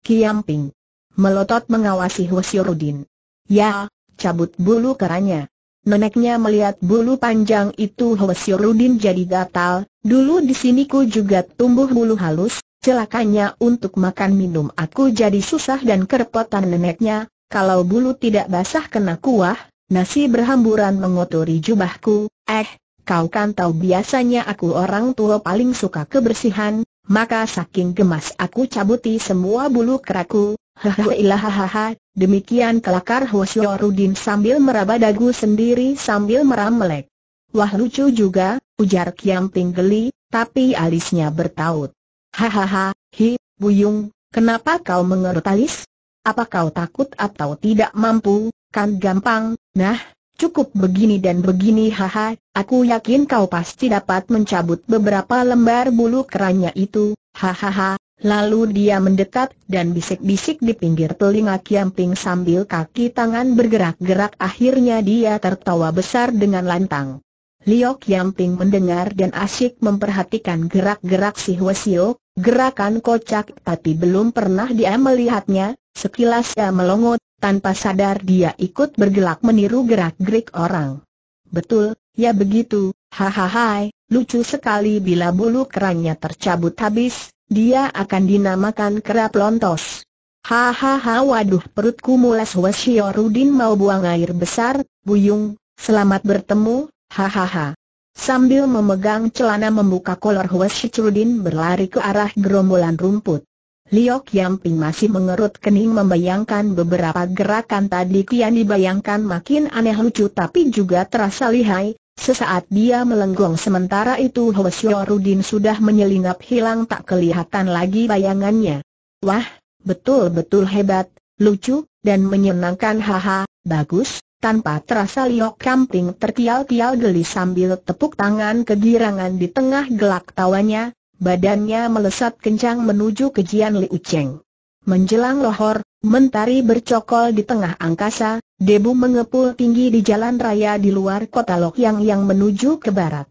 S1: Kiamping! Melotot mengawasi Husyurudin. Ya, cabut bulu keranya. Neneknya melihat bulu panjang itu Husyurudin jadi gatal, dulu di sini ku juga tumbuh bulu halus, celakanya untuk makan minum aku jadi susah dan kerepotan neneknya, kalau bulu tidak basah kena kuah, nasi berhamburan mengotori jubahku, eh, kau kan tahu biasanya aku orang tua paling suka kebersihan, maka saking gemas aku cabuti semua bulu keraku, hahaha demikian kelakar Hosyorudin sambil meraba dagu sendiri sambil meramelek. Wah lucu juga, ujar Kiam Tinggeli, tapi alisnya bertaut. Hahaha, hi, Buyung, kenapa kau mengerut alis? apa kau takut atau tidak mampu, kan gampang, nah, cukup begini dan begini haha, aku yakin kau pasti dapat mencabut beberapa lembar bulu keranya itu, hahaha, Lalu dia mendekat dan bisik-bisik di pinggir telinga Kiamping sambil kaki tangan bergerak-gerak akhirnya dia tertawa besar dengan lantang. Liok Kiamping mendengar dan asyik memperhatikan gerak-gerak si Hwasio, gerakan kocak tapi belum pernah dia melihatnya, Sekilas ia melongot, tanpa sadar dia ikut bergelak meniru gerak-gerik orang. Betul, ya begitu, hahaha, lucu sekali bila bulu kerangnya tercabut habis, dia akan dinamakan kerap lontos. Hahaha waduh perutku mulas Wasio Rudin mau buang air besar, Buyung, selamat bertemu, hahaha. Sambil memegang celana membuka kolor Wasio Cerudin berlari ke arah gerombolan rumput. Liok Yamping masih mengerut kening membayangkan beberapa gerakan tadi kian dibayangkan makin aneh lucu tapi juga terasa lihai. Sesaat dia melenggong sementara itu Hwasyorudin sudah menyelinap hilang tak kelihatan lagi bayangannya. Wah, betul-betul hebat, lucu, dan menyenangkan haha, bagus, tanpa terasa Liok Kamping tertial-tial geli sambil tepuk tangan kegirangan di tengah gelak tawanya, Badannya melesat kencang menuju ke Jian Liu Cheng. Menjelang lohor, mentari bercokol di tengah angkasa, debu mengepul tinggi di jalan raya di luar kota Lokyang yang menuju ke barat.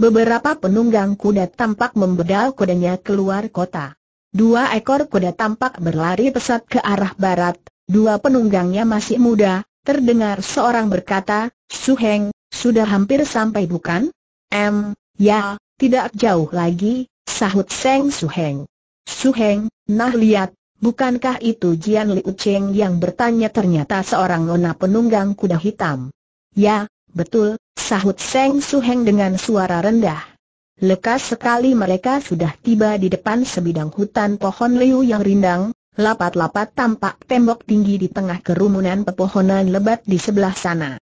S1: Beberapa penunggang kuda tampak membedal kudanya keluar kota. Dua ekor kuda tampak berlari pesat ke arah barat, dua penunggangnya masih muda, terdengar seorang berkata, Suheng, sudah hampir sampai bukan? M, ya, tidak jauh lagi, Sahut Seng Suheng. Suheng, nah lihat, bukankah itu Jian Liu Cheng yang bertanya ternyata seorang nona penunggang kuda hitam? Ya, betul, sahut Seng Suheng dengan suara rendah. Lekas sekali mereka sudah tiba di depan sebidang hutan pohon liu yang rindang, lapat-lapat tampak tembok tinggi di tengah kerumunan pepohonan lebat di sebelah sana.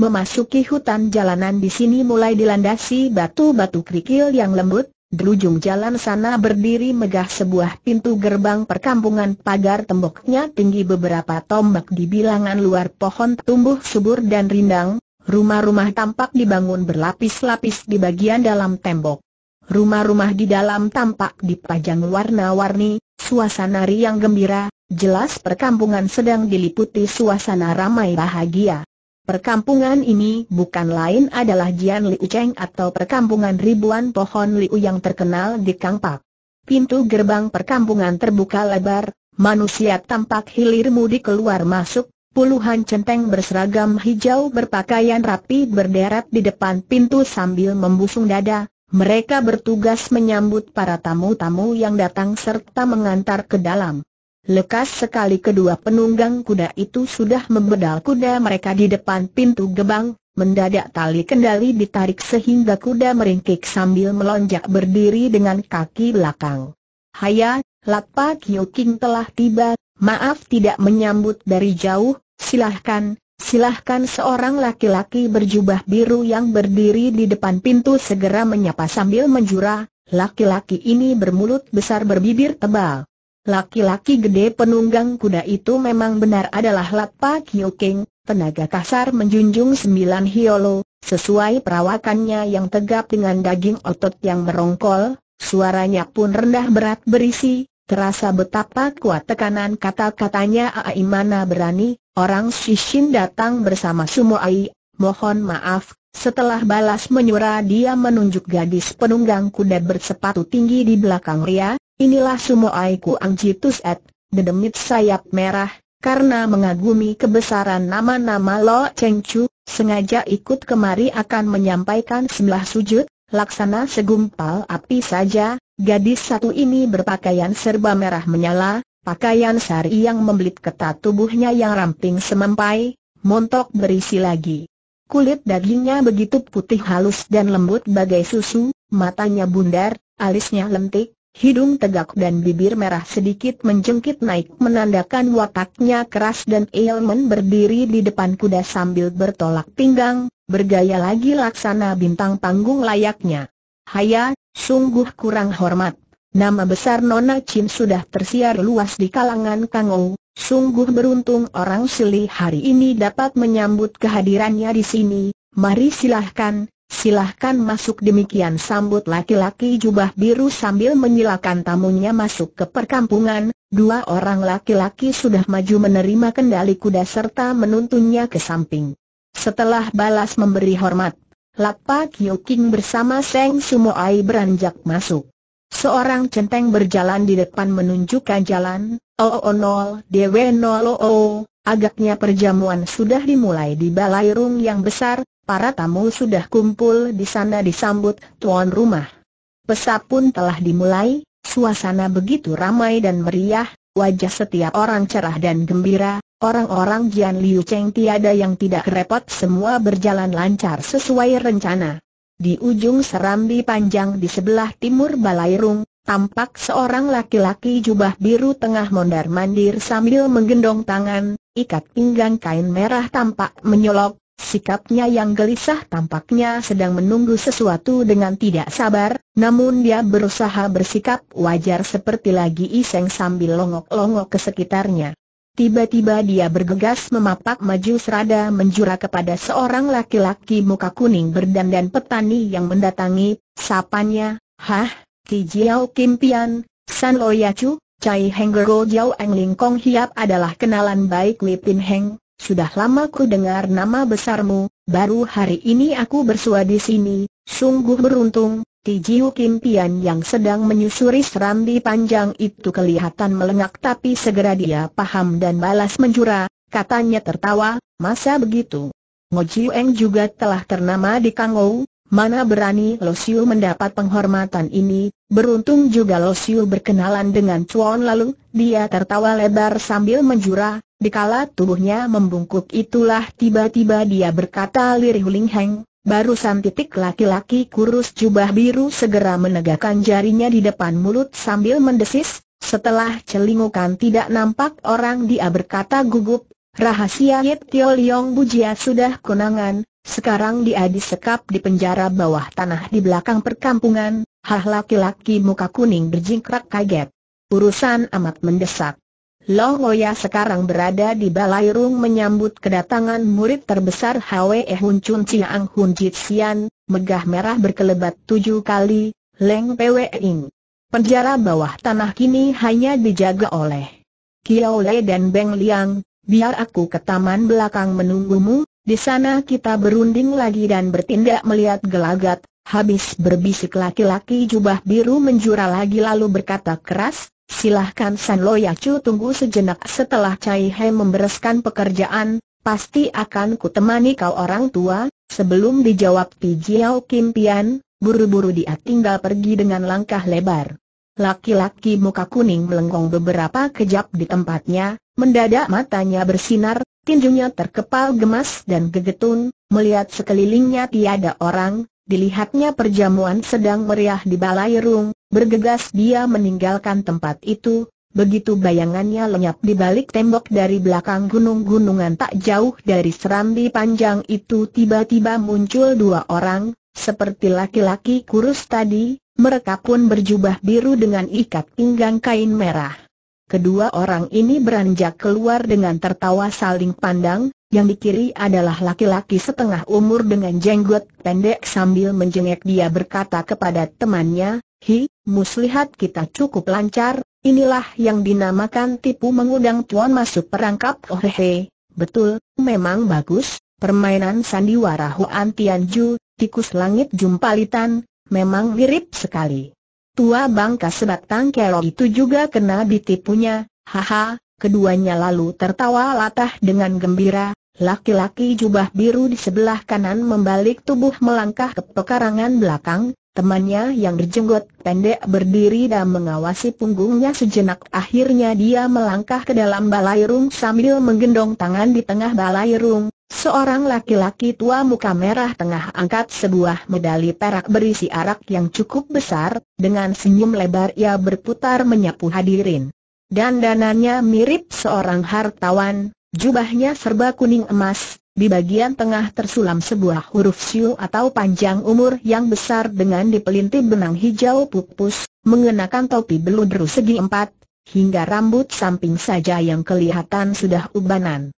S1: Memasuki hutan jalanan di sini mulai dilandasi batu-batu kerikil yang lembut, di ujung jalan sana berdiri megah sebuah pintu gerbang perkampungan pagar temboknya tinggi beberapa tombak di bilangan luar pohon tumbuh subur dan rindang, rumah-rumah tampak dibangun berlapis-lapis di bagian dalam tembok. Rumah-rumah di dalam tampak dipajang warna-warni, suasana riang gembira, jelas perkampungan sedang diliputi suasana ramai bahagia. Perkampungan ini bukan lain adalah Jian Liu Cheng atau perkampungan ribuan pohon Liu yang terkenal di Kangpak. Pintu gerbang perkampungan terbuka lebar, manusia tampak hilir mudik keluar masuk, puluhan centeng berseragam hijau berpakaian rapi berderet di depan pintu sambil membusung dada, mereka bertugas menyambut para tamu-tamu yang datang serta mengantar ke dalam. Lekas sekali kedua penunggang kuda itu sudah membedal kuda mereka di depan pintu gebang, mendadak tali kendali ditarik sehingga kuda meringkik sambil melonjak berdiri dengan kaki belakang. Haya, Lapa Kyo King telah tiba, maaf tidak menyambut dari jauh, silahkan, silahkan seorang laki-laki berjubah biru yang berdiri di depan pintu segera menyapa sambil menjura, laki-laki ini bermulut besar berbibir tebal. Laki-laki gede penunggang kuda itu memang benar adalah Lakpa Kyokeng, King, tenaga kasar menjunjung sembilan hiolo, sesuai perawakannya yang tegap dengan daging otot yang merongkol, suaranya pun rendah berat berisi, terasa betapa kuat tekanan kata-katanya Aimana berani, orang Shishin datang bersama Sumoai, mohon maaf, setelah balas menyura dia menunjuk gadis penunggang kuda bersepatu tinggi di belakang Ria, Inilah sumo aiku Jitus At, dedemit sayap merah, karena mengagumi kebesaran nama-nama Lo Cheng Chu, sengaja ikut kemari akan menyampaikan sebelah sujud, laksana segumpal api saja, gadis satu ini berpakaian serba merah menyala, pakaian sari yang membelit ketat tubuhnya yang ramping semampai, montok berisi lagi. Kulit dagingnya begitu putih halus dan lembut bagai susu, matanya bundar, alisnya lentik, hidung tegak dan bibir merah sedikit menjengkit naik menandakan wataknya keras dan Eilman berdiri di depan kuda sambil bertolak pinggang, bergaya lagi laksana bintang panggung layaknya. Haya, sungguh kurang hormat. Nama besar Nona Chin sudah tersiar luas di kalangan Kangou, sungguh beruntung orang Sili hari ini dapat menyambut kehadirannya di sini, mari silahkan, Silahkan masuk demikian sambut laki-laki jubah biru sambil menyilakan tamunya masuk ke perkampungan, dua orang laki-laki sudah maju menerima kendali kuda serta menuntunnya ke samping. Setelah balas memberi hormat, Lakpa Kyo King bersama Seng Sumoai beranjak masuk. Seorang centeng berjalan di depan menunjukkan jalan, oo 0 nol o o Agaknya perjamuan sudah dimulai di balai rung yang besar, para tamu sudah kumpul di sana disambut tuan rumah. Pesap pun telah dimulai, suasana begitu ramai dan meriah, wajah setiap orang cerah dan gembira, orang-orang Jian Liu Cheng tiada yang tidak repot semua berjalan lancar sesuai rencana. Di ujung serambi panjang di sebelah timur Balai Rung, tampak seorang laki-laki jubah biru tengah mondar-mandir sambil menggendong tangan, Ikat pinggang kain merah tampak menyolok, sikapnya yang gelisah tampaknya sedang menunggu sesuatu dengan tidak sabar, namun dia berusaha bersikap wajar seperti lagi iseng sambil longok-longok ke sekitarnya. Tiba-tiba dia bergegas memapak maju serada menjura kepada seorang laki-laki muka kuning berdandan petani yang mendatangi, sapanya, Hah, Ki Jiao Kim Pian, San Chu, Cai Henggero Jiao Eng Ling Kong Hiap adalah kenalan baik Lipin Pin Heng, sudah lama ku dengar nama besarmu, baru hari ini aku bersua di sini, sungguh beruntung, Ti Jiu Kim Pian yang sedang menyusuri serambi panjang itu kelihatan melengak tapi segera dia paham dan balas menjura, katanya tertawa, masa begitu. Ngo Jiu Eng juga telah ternama di Kangou, Mana berani Lo Siu mendapat penghormatan ini, beruntung juga Lo Siu berkenalan dengan Chuan lalu, dia tertawa lebar sambil menjura, dikala tubuhnya membungkuk itulah tiba-tiba dia berkata lirih Ling Heng, Barusan titik laki-laki kurus jubah biru segera menegakkan jarinya di depan mulut sambil mendesis, setelah celingukan tidak nampak orang dia berkata gugup, Rahasia Yip Tio Liong Bujia sudah kunangan, sekarang dia disekap di penjara bawah tanah di belakang perkampungan, hah laki-laki muka kuning berjingkrak kaget. Urusan amat mendesak. Long Oya sekarang berada di Balai Rung menyambut kedatangan murid terbesar Hwe eh Hun Chun Chiang Hun Jitsian, megah merah berkelebat tujuh kali, Leng Pwe Ing. Penjara bawah tanah kini hanya dijaga oleh Kiao Le dan Beng Liang, biar aku ke taman belakang menunggumu, di sana kita berunding lagi dan bertindak melihat gelagat, habis berbisik laki-laki jubah biru menjura lagi lalu berkata keras, silahkan San Loyacu tunggu sejenak setelah Cai He membereskan pekerjaan, pasti akan kutemani kau orang tua, sebelum dijawab Pi Jiao Kim Pian, buru-buru dia tinggal pergi dengan langkah lebar. Laki-laki muka kuning melengkung beberapa kejap di tempatnya, Mendadak matanya bersinar, tinjunya terkepal gemas dan gegetun, melihat sekelilingnya tiada orang, dilihatnya perjamuan sedang meriah di balai rung, bergegas dia meninggalkan tempat itu, begitu bayangannya lenyap di balik tembok dari belakang gunung-gunungan tak jauh dari serambi panjang itu tiba-tiba muncul dua orang, seperti laki-laki kurus tadi, mereka pun berjubah biru dengan ikat pinggang kain merah. Kedua orang ini beranjak keluar dengan tertawa saling pandang, yang di kiri adalah laki-laki setengah umur dengan jenggot pendek sambil menjengek dia berkata kepada temannya, Hi, muslihat kita cukup lancar, inilah yang dinamakan tipu mengundang tuan masuk perangkap oh Betul, memang bagus, permainan sandiwara Huan Tianju, tikus langit jumpalitan, memang mirip sekali tua bangka sebatang kerok itu juga kena ditipunya, haha, keduanya lalu tertawa latah dengan gembira, laki-laki jubah biru di sebelah kanan membalik tubuh melangkah ke pekarangan belakang, temannya yang berjenggot pendek berdiri dan mengawasi punggungnya sejenak akhirnya dia melangkah ke dalam balairung sambil menggendong tangan di tengah balairung. Seorang laki-laki tua muka merah tengah angkat sebuah medali perak berisi arak yang cukup besar, dengan senyum lebar ia berputar menyapu hadirin. Dandanannya mirip seorang hartawan, jubahnya serba kuning emas, di bagian tengah tersulam sebuah huruf siu atau panjang umur yang besar dengan dipelintir benang hijau pupus, mengenakan topi beludru segi empat, hingga rambut samping saja yang kelihatan sudah ubanan.